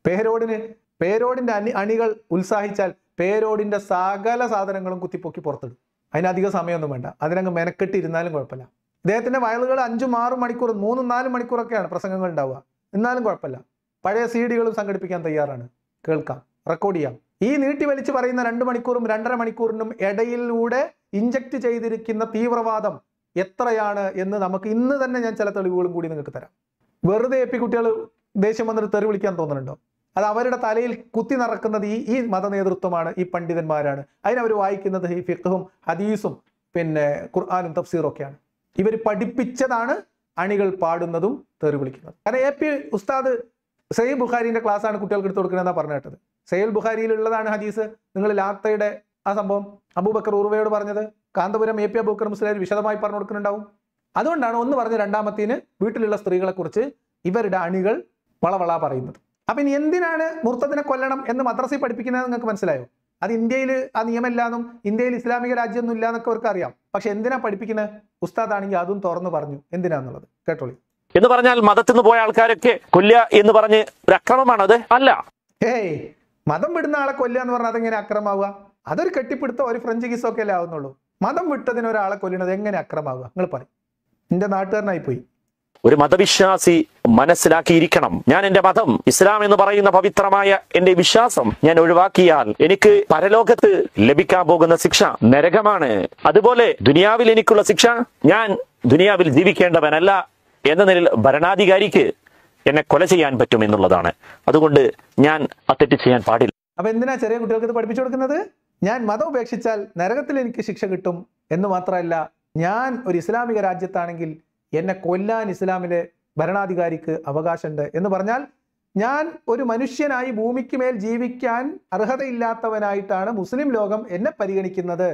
പേരോടിന് പേരോടിൻ്റെ അണി അണികൾ ഉത്സാഹിച്ചാൽ പേരോടിൻ്റെ സകല സാധനങ്ങളും കുത്തിപ്പൊക്കി പുറത്തിടും അതിനധികം സമയമൊന്നും വേണ്ട അതിനങ്ങ് മെനക്കെട്ടിരുന്നാലും കുഴപ്പമില്ല ഇദ്ദേഹത്തിൻ്റെ വയലുകൾ അഞ്ചും ആറും മണിക്കൂർ മൂന്നും നാലും മണിക്കൂറൊക്കെയാണ് പ്രസംഗങ്ങൾ ഉണ്ടാവുക എന്നാലും കുഴപ്പമില്ല പഴയ സി ഡികളും സംഘടിപ്പിക്കാൻ തയ്യാറാണ് കേൾക്കാം റെക്കോർഡ് ചെയ്യാം ഈ നീട്ടി വലിച്ചു പറയുന്ന രണ്ട് മണിക്കൂറും രണ്ടര മണിക്കൂറിനും ഇടയിലൂടെ ഇഞ്ചക്ട് ചെയ്തിരിക്കുന്ന തീവ്രവാദം എത്രയാണ് എന്ന് നമുക്ക് ഇന്ന് തന്നെ ഞാൻ ചില തെളിവുകളും കൂടി നിങ്ങൾക്ക് തരാം വെറുതെ എപ്പി കുട്ടികൾ ദേഷ്യം വന്നിട്ട് തെറി വിളിക്കാൻ തോന്നുന്നുണ്ടോ അത് അവരുടെ തലയിൽ കുത്തി നടക്കുന്നത് ഈ ഈ മതനേതൃത്വമാണ് ഈ പണ്ഡിതന്മാരാണ് അതിനവർ വായിക്കുന്നത് ഈ ഫിഖും ഹദീസും പിന്നെ ഖുർആാനും തഫ്സീറും ഒക്കെയാണ് ഇവർ പഠിപ്പിച്ചതാണ് അണികൾ പാടുന്നതും തെറി വിളിക്കുന്നതും കാരണം എ പി ഉസ്താദ് സയ്യിദ് ക്ലാസ് ക്ലാസ്സാണ് കുട്ടികൾക്ക് എടുത്തു കൊടുക്കണമെന്നാണ് പറഞ്ഞു കേട്ടത് സയ്യിദ് ബുഖാരിയിലുള്ളതാണ് ഹദീസ് നിങ്ങൾ ലാത്തയുടെ ആ സംഭവം അബൂബക്കർ ഉറുവയോട് പറഞ്ഞത് കാന്തപുരം എ പി അബൂക്കർ മുസ്ലിം വിശദമായി പറഞ്ഞു കൊടുക്കുന്നുണ്ടാവും അതുകൊണ്ടാണ് ഒന്ന് പറഞ്ഞ രണ്ടാമത്തേന് വീട്ടിലുള്ള സ്ത്രീകളെക്കുറിച്ച് ഇവരുടെ അണികൾ വളവള പറയുന്നത് അപ്പൊ ഇനി എന്തിനാണ് മുർത്തത്തിനെ കൊല്ലണം എന്ന് മദ്രസയിൽ പഠിപ്പിക്കുന്നത് നിങ്ങൾക്ക് മനസ്സിലായോ അത് ഇന്ത്യയിൽ ആ നിയമമില്ലാന്നും ഇന്ത്യയിൽ ഇസ്ലാമിക രാജ്യമൊന്നും ഇല്ല എന്നൊക്കെ അവർക്ക് അറിയാം പക്ഷെ എന്തിനാ പഠിപ്പിക്കുന്നത് ഉസ്താദാണെങ്കിൽ അതും തുറന്നു പറഞ്ഞു എന്തിനാന്നുള്ളത് കേട്ടോളി എന്ന് പറഞ്ഞാൽ മതത്തിൽ നിന്ന് പോയ ആൾക്കാരൊക്കെ കൊല്ല എന്ന് പറഞ്ഞ് ഒരു അക്രമമാണ് അത് അല്ല ഏയ് മതം വിടുന്ന ആളെ കൊല്ല എന്ന് പറഞ്ഞാൽ അതെങ്ങനെ അക്രമാവുക അതൊരു കെട്ടിപ്പിടുത്ത ഒരു ഫ്രഞ്ച് കിസൊക്കെ അല്ലേ ആവുന്നുള്ളൂ മതം വിട്ടതിന് ഒരാളെ കൊല്ലുന്നത് എങ്ങനെ അക്രമാവുക നിങ്ങൾ പറയും എന്റെ നാട്ടുകാരനായി പോയി ഒരു മതവിശ്വാസി മനസ്സിലാക്കിയിരിക്കണം ഞാൻ എൻ്റെ മതം ഇസ്ലാം എന്ന് പറയുന്ന പവിത്രമായ എൻ്റെ വിശ്വാസം ഞാൻ ഒഴിവാക്കിയാൽ എനിക്ക് പരലോകത്ത് ലഭിക്കാൻ പോകുന്ന ശിക്ഷ നരകമാണ് അതുപോലെ ദുനിയാവിൽ എനിക്കുള്ള ശിക്ഷ ഞാൻ ദുനിയാവിൽ ജീവിക്കേണ്ടവനല്ല എന്ന നിലയിൽ ഭരണാധികാരിക്ക് എന്നെ കൊല ചെയ്യാൻ പറ്റും എന്നുള്ളതാണ് അതുകൊണ്ട് ഞാൻ അത്തെറ്റ് ചെയ്യാൻ പാടില്ല അപ്പൊ എന്തിനാ ചെറിയ കുട്ടികൾക്ക് പഠിപ്പിച്ചു കൊടുക്കുന്നത് ഞാൻ മതം ഉപേക്ഷിച്ചാൽ നരകത്തിൽ എനിക്ക് ശിക്ഷ കിട്ടും എന്ന് മാത്രമല്ല ഞാൻ ഒരു ഇസ്ലാമിക രാജ്യത്താണെങ്കിൽ എന്നെ കൊല്ലാൻ ഇസ്ലാമിലെ ഭരണാധികാരിക്ക് അവകാശമുണ്ട് എന്ന് പറഞ്ഞാൽ ഞാൻ ഒരു മനുഷ്യനായി ഭൂമിക്ക് മേൽ ജീവിക്കാൻ അർഹതയില്ലാത്തവനായിട്ടാണ് മുസ്ലിം ലോകം എന്നെ പരിഗണിക്കുന്നത്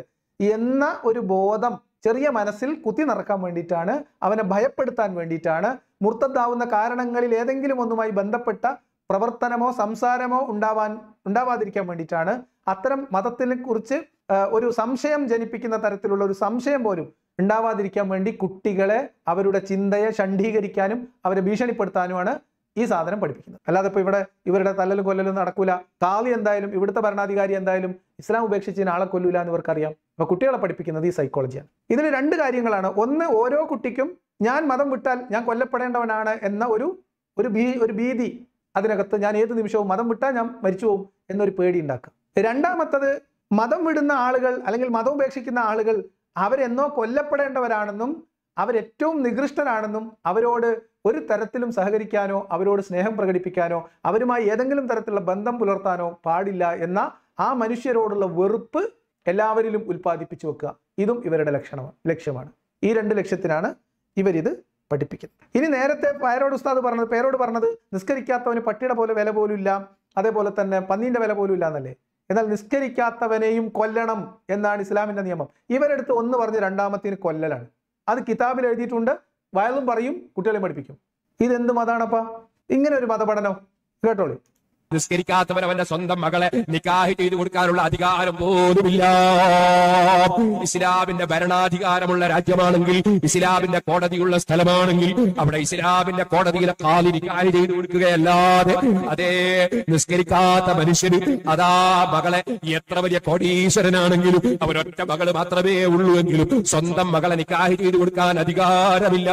എന്ന ഒരു ബോധം ചെറിയ മനസ്സിൽ കുത്തി നടക്കാൻ വേണ്ടിയിട്ടാണ് അവനെ ഭയപ്പെടുത്താൻ വേണ്ടിയിട്ടാണ് മുർത്തദ്ദാവുന്ന കാരണങ്ങളിൽ ഏതെങ്കിലും ഒന്നുമായി ബന്ധപ്പെട്ട പ്രവർത്തനമോ സംസാരമോ ഉണ്ടാവാൻ ഉണ്ടാവാതിരിക്കാൻ വേണ്ടിയിട്ടാണ് അത്തരം മതത്തിനെ കുറിച്ച് ഒരു സംശയം ജനിപ്പിക്കുന്ന തരത്തിലുള്ള ഒരു സംശയം പോലും ഉണ്ടാവാതിരിക്കാൻ വേണ്ടി കുട്ടികളെ അവരുടെ ചിന്തയെ ഷണ്ഡീകരിക്കാനും അവരെ ഭീഷണിപ്പെടുത്താനുമാണ് ഈ സാധനം പഠിപ്പിക്കുന്നത് അല്ലാതെ ഇപ്പൊ ഇവിടെ ഇവരുടെ തല്ലലും കൊല്ലലും നടക്കൂല താളി എന്തായാലും ഇവിടുത്തെ ഭരണാധികാരി എന്തായാലും ഇസ്ലാം ഉപേക്ഷിച്ചതിന് ആളെ കൊല്ലൂല എന്ന് ഇവർക്കറിയാം അപ്പൊ കുട്ടികളെ പഠിപ്പിക്കുന്നത് ഈ സൈക്കോളജിയാണ് ഇതിൽ രണ്ട് കാര്യങ്ങളാണ് ഒന്ന് ഓരോ കുട്ടിക്കും ഞാൻ മതം വിട്ടാൽ ഞാൻ കൊല്ലപ്പെടേണ്ടവനാണ് എന്ന ഒരു ഒരു ഭീ ഒരു ഭീതി അതിനകത്ത് ഞാൻ ഏത് നിമിഷവും മതം വിട്ടാൽ ഞാൻ മരിച്ചു പോകും എന്നൊരു പേടി ഉണ്ടാക്കുക രണ്ടാമത്തത് മതം വിടുന്ന ആളുകൾ അല്ലെങ്കിൽ മതം ഉപേക്ഷിക്കുന്ന ആളുകൾ അവരെന്നോ കൊല്ലപ്പെടേണ്ടവരാണെന്നും അവരേറ്റവും നികൃഷ്ടനാണെന്നും അവരോട് ഒരു തരത്തിലും സഹകരിക്കാനോ അവരോട് സ്നേഹം പ്രകടിപ്പിക്കാനോ അവരുമായി ഏതെങ്കിലും തരത്തിലുള്ള ബന്ധം പുലർത്താനോ പാടില്ല എന്ന ആ മനുഷ്യരോടുള്ള വെറുപ്പ് എല്ലാവരിലും ഉൽപ്പാദിപ്പിച്ചു വെക്കുക ഇതും ഇവരുടെ ലക്ഷണമാണ് ലക്ഷ്യമാണ് ഈ രണ്ട് ലക്ഷ്യത്തിനാണ് ഇവരിത് പഠിപ്പിക്കുന്നത് ഇനി നേരത്തെ പേരോട് ഉസ്താദ് പറഞ്ഞത് പേരോട് പറഞ്ഞത് നിസ്കരിക്കാത്തവന് പട്ടിയുടെ പോലെ വില പോലും ഇല്ല അതേപോലെ തന്നെ പന്നീൻ്റെ വില പോലും ഇല്ല എന്നല്ലേ എന്നാൽ നിസ്കരിക്കാത്തവനെയും കൊല്ലണം എന്നാണ് ഇസ്ലാമിൻ്റെ നിയമം ഇവരെടുത്ത് ഒന്ന് പറഞ്ഞ് രണ്ടാമത്തേന് കൊല്ലലാണ് അത് കിതാബിൽ എഴുതിയിട്ടുണ്ട് വയലും പറയും കുട്ടികളെയും പഠിപ്പിക്കും ഇതെന്ത് മതാണപ്പാ ഇങ്ങനെ ഒരു മതപഠനം കേട്ടോളൂ നിസ്കരിക്കാത്തവൻ അവന്റെ സ്വന്തം മകളെ നിക്കാഹി ചെയ്തു കൊടുക്കാനുള്ള അധികാരം പോലുമില്ല ഇസ്ലാമിന്റെ ഭരണാധികാരമുള്ള രാജ്യമാണെങ്കിൽ ഇസ്ലാമിന്റെ കോടതിയുള്ള സ്ഥലമാണെങ്കിൽ അവിടെ ഇസ്ലാമിന്റെ കോടതിയിലെ നിക്കാഹി ചെയ്തു കൊടുക്കുകയല്ലാതെ അതേ നിസ്കരിക്കാത്ത മനുഷ്യന് അതാ മകളെ എത്ര വലിയ കോടീശ്വരനാണെങ്കിലും അവരൊറ്റ മകള് മാത്രമേ ഉള്ളൂ എങ്കിലും സ്വന്തം മകളെ നിക്കാഹി ചെയ്തു കൊടുക്കാൻ അധികാരമില്ല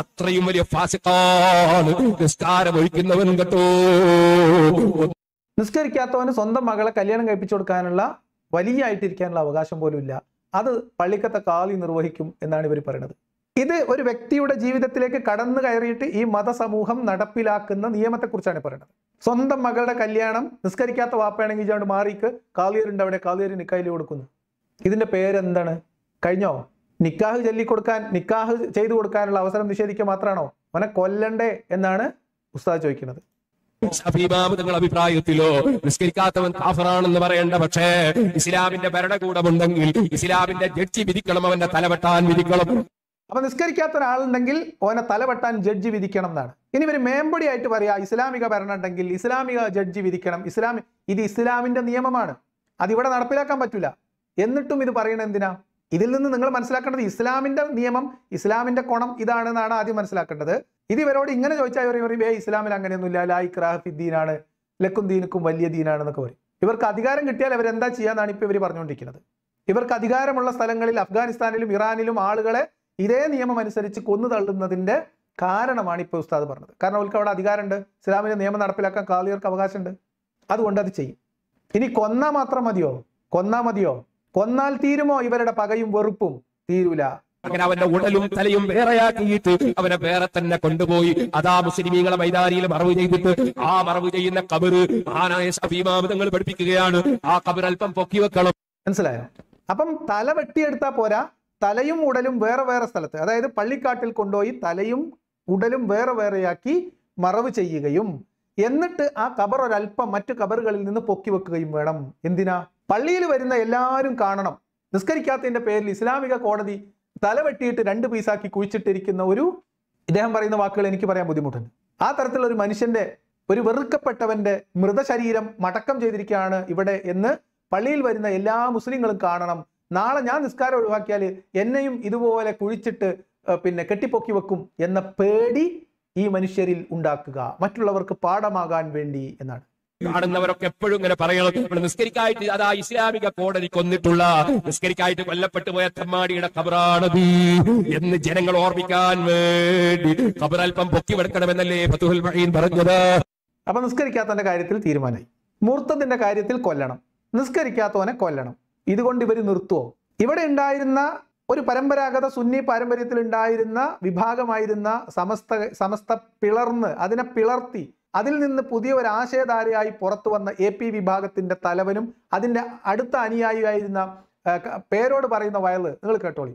അത്രയും വലിയ ഫാസിക്കാണ് നിസ്കാരം ഒഴിക്കുന്നവൻ കേട്ടോ നിസ്കരിക്കാത്തവന് സ്വന്തം മകളെ കല്യാണം കഴിപ്പിച്ചു കൊടുക്കാനുള്ള വലിയ ആയിട്ടിരിക്കാനുള്ള അവകാശം പോലും ഇല്ല അത് പള്ളിക്കത്തെ കാലി നിർവഹിക്കും എന്നാണ് ഇവർ പറയുന്നത് ഇത് ഒരു വ്യക്തിയുടെ ജീവിതത്തിലേക്ക് കടന്നു കയറിയിട്ട് ഈ മതസമൂഹം നടപ്പിലാക്കുന്ന നിയമത്തെക്കുറിച്ചാണ് പറയുന്നത് സ്വന്തം മകളുടെ കല്യാണം നിസ്കരിക്കാത്ത വാപ്പയാണെങ്കിൽ ഇതുകൊണ്ട് മാറിക്ക് കാളിയറുണ്ട് അവിടെ കാളിയർ നിക്കായി കൊടുക്കുന്നു ഇതിന്റെ പേരെന്താണ് കഴിഞ്ഞോ നിക്കാഹ് ചൊല്ലിക്കൊടുക്കാൻ നിക്കാഹ് ചെയ്തു കൊടുക്കാനുള്ള അവസരം നിഷേധിക്കുക മാത്രമാണോ അവനെ കൊല്ലണ്ടേ എന്നാണ് ഉസ്താദ് ചോദിക്കുന്നത് നിങ്ങൾ അഭിപ്രായത്തിലോ നിസ്കരിക്കാത്തവൻ കാഫറാണെന്ന് പറയേണ്ട പക്ഷേ ഇസ്ലാമിന്റെ ഭരണകൂടമുണ്ടെങ്കിൽ ഇസ്ലാമിന്റെ ജഡ്ജി വിധിക്കണം അവന്റെ തലവെട്ടാൻ വിധിക്കണം അപ്പൊ നിസ്കരിക്കാത്ത ഒരാളുണ്ടെങ്കിൽ ഓനെ തലവെട്ടാൻ ജഡ്ജി വിധിക്കണം എന്നാണ് ഇനി മേമ്പടി ആയിട്ട് പറയാ ഇസ്ലാമിക ഭരണം ഉണ്ടെങ്കിൽ ഇസ്ലാമിക ജഡ്ജി വിധിക്കണം ഇസ്ലാമി ഇത് ഇസ്ലാമിന്റെ നിയമമാണ് അതിവിടെ നടപ്പിലാക്കാൻ പറ്റൂല എന്നിട്ടും ഇത് പറയണ എന്തിനാ ഇതിൽ നിന്ന് നിങ്ങൾ മനസ്സിലാക്കേണ്ടത് ഇസ്ലാമിന്റെ നിയമം ഇസ്ലാമിന്റെ കോണം ഇതാണെന്നാണ് ആദ്യം മനസ്സിലാക്കേണ്ടത് ഇത് ഇവരോട് ഇങ്ങനെ ചോദിച്ചാൽ ഇവർ പറയും ഏ ഇസ്ലാമിൽ അങ്ങനെയൊന്നുമില്ല ലായിക് റാഹിദ്ദീനാണ് ലക്കും ദീനുക്കും വലിയ ദീനാണെന്നൊക്കെ പറയും ഇവർക്ക് അധികാരം കിട്ടിയാൽ അവരെന്താ ചെയ്യാന്നാണ് ഇപ്പൊ ഇവർ പറഞ്ഞുകൊണ്ടിരിക്കുന്നത് ഇവർക്ക് അധികാരമുള്ള സ്ഥലങ്ങളിൽ അഫ്ഗാനിസ്ഥാനിലും ഇറാനിലും ആളുകളെ ഇതേ നിയമം അനുസരിച്ച് കൊന്നു തള്ളുന്നതിൻ്റെ കാരണമാണ് ഇപ്പൊ ഉസ്താദ് പറഞ്ഞത് കാരണം അവർക്ക് അവിടെ അധികാരമുണ്ട് ഇസ്ലാമിന്റെ നിയമം നടപ്പിലാക്കാൻ കാലിയർക്ക് അവകാശമുണ്ട് അതുകൊണ്ട് അത് ചെയ്യും ഇനി കൊന്നാ മാത്രം മതിയോ കൊന്നാ മതിയോ കൊന്നാൽ തീരുമോ ഇവരുടെ പകയും വെറുപ്പും തീരൂല അങ്ങനെ അവന്റെ ഉടലും തലയും വേറെയാക്കിയിട്ട് അവനെ വേറെ തന്നെ കൊണ്ടുപോയി അതാ മുസ്ലിമീങ്ങളെ മൈതാനിയിൽ മറവ് ചെയ്തിട്ട് ആ മറവ് ചെയ്യുന്ന കബറ് മഹാനായ സഭീമാവിതങ്ങൾ പഠിപ്പിക്കുകയാണ് ആ കബർ അല്പം പൊക്കി വെക്കണം മനസ്സിലായോ അപ്പം തല വെട്ടിയെടുത്താ പോരാ തലയും ഉടലും വേറെ വേറെ സ്ഥലത്ത് അതായത് പള്ളിക്കാട്ടിൽ കൊണ്ടുപോയി തലയും ഉടലും വേറെ വേറെയാക്കി മറവ് ചെയ്യുകയും എന്നിട്ട് ആ കബർ ഒരല്പം മറ്റു കബറുകളിൽ നിന്ന് പൊക്കി വെക്കുകയും വേണം എന്തിനാ പള്ളിയിൽ വരുന്ന എല്ലാവരും കാണണം നിസ്കരിക്കാത്തതിന്റെ പേരിൽ ഇസ്ലാമിക കോടതി തലവെട്ടിയിട്ട് രണ്ട് പീസാക്കി കുഴിച്ചിട്ടിരിക്കുന്ന ഒരു ഇദ്ദേഹം പറയുന്ന വാക്കുകൾ എനിക്ക് പറയാൻ ബുദ്ധിമുട്ടുണ്ട് ആ തരത്തിലുള്ള ഒരു മനുഷ്യന്റെ ഒരു വെറുക്കപ്പെട്ടവന്റെ മൃതശരീരം മടക്കം ചെയ്തിരിക്കുകയാണ് ഇവിടെ എന്ന് പള്ളിയിൽ വരുന്ന എല്ലാ മുസ്ലിങ്ങളും കാണണം നാളെ ഞാൻ നിസ്കാരം ഒഴിവാക്കിയാൽ എന്നെയും ഇതുപോലെ കുഴിച്ചിട്ട് പിന്നെ കെട്ടിപ്പൊക്കി വെക്കും എന്ന പേടി ഈ മനുഷ്യരിൽ ഉണ്ടാക്കുക മറ്റുള്ളവർക്ക് പാഠമാകാൻ വേണ്ടി എന്നാണ് കാണുന്നവരൊക്കെ എപ്പോഴും ഇങ്ങനെ പറയണത് നമ്മൾ നിസ്കരിക്കായിട്ട് അതാ ഇസ്ലാമിക കോടതി കൊന്നിട്ടുള്ള നിസ്കരിക്കായിട്ട് കൊല്ലപ്പെട്ടു പോയ തമ്മാടിയുടെ ഖബറാണത് എന്ന് ജനങ്ങൾ ഓർമ്മിക്കാൻ വേണ്ടി ഖബറൽപ്പം അല്പം പൊക്കി വെടുക്കണമെന്നല്ലേ ഫതുഹുൽ മഹീൻ പറഞ്ഞത് അപ്പൊ നിസ്കരിക്കാത്തവന്റെ കാര്യത്തിൽ തീരുമാനമായി മൂർത്തത്തിന്റെ കാര്യത്തിൽ കൊല്ലണം നിസ്കരിക്കാത്തവനെ കൊല്ലണം ഇതുകൊണ്ട് ഇവർ നിർത്തുവോ ഇവിടെ ഉണ്ടായിരുന്ന ഒരു പരമ്പരാഗത സുന്നി പാരമ്പര്യത്തിൽ ഉണ്ടായിരുന്ന വിഭാഗമായിരുന്ന സമസ്ത സമസ്ത പിളർന്ന് അതിനെ പിളർത്തി അതിൽ നിന്ന് പുതിയ ഒരു ആശയധാരയായി പുറത്തു വന്ന എ പി വിഭാഗത്തിൻ്റെ തലവനും അതിൻ്റെ അടുത്ത അനുയായിയായിരുന്ന പേരോട് പറയുന്ന വയൽ നിങ്ങൾ കേട്ടോളി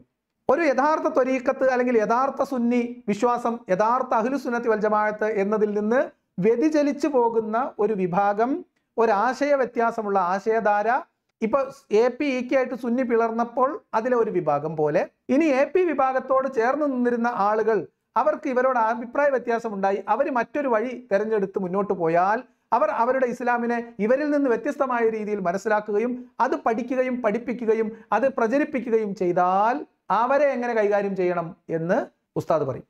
ഒരു യഥാർത്ഥ ത്വരീക്കത്ത് അല്ലെങ്കിൽ യഥാർത്ഥ സുന്നി വിശ്വാസം യഥാർത്ഥ അഹ്ലുസുന്നത്തി വൽജമായത്ത് എന്നതിൽ നിന്ന് വ്യതിചലിച്ചു പോകുന്ന ഒരു വിഭാഗം ഒരാശയ വ്യത്യാസമുള്ള ആശയധാര ഇപ്പോൾ എ പി ഇ കെ ആയിട്ട് സുന്നി പിളർന്നപ്പോൾ അതിലെ ഒരു വിഭാഗം പോലെ ഇനി എ പി വിഭാഗത്തോട് ചേർന്ന് നിന്നിരുന്ന ആളുകൾ അവർക്ക് ഇവരോട് അഭിപ്രായ വ്യത്യാസം ഉണ്ടായി അവർ മറ്റൊരു വഴി തിരഞ്ഞെടുത്ത് മുന്നോട്ട് പോയാൽ അവർ അവരുടെ ഇസ്ലാമിനെ ഇവരിൽ നിന്ന് വ്യത്യസ്തമായ രീതിയിൽ മനസ്സിലാക്കുകയും അത് പഠിക്കുകയും പഠിപ്പിക്കുകയും അത് പ്രചരിപ്പിക്കുകയും ചെയ്താൽ അവരെ എങ്ങനെ കൈകാര്യം ചെയ്യണം എന്ന് ഉസ്താദ് പറയും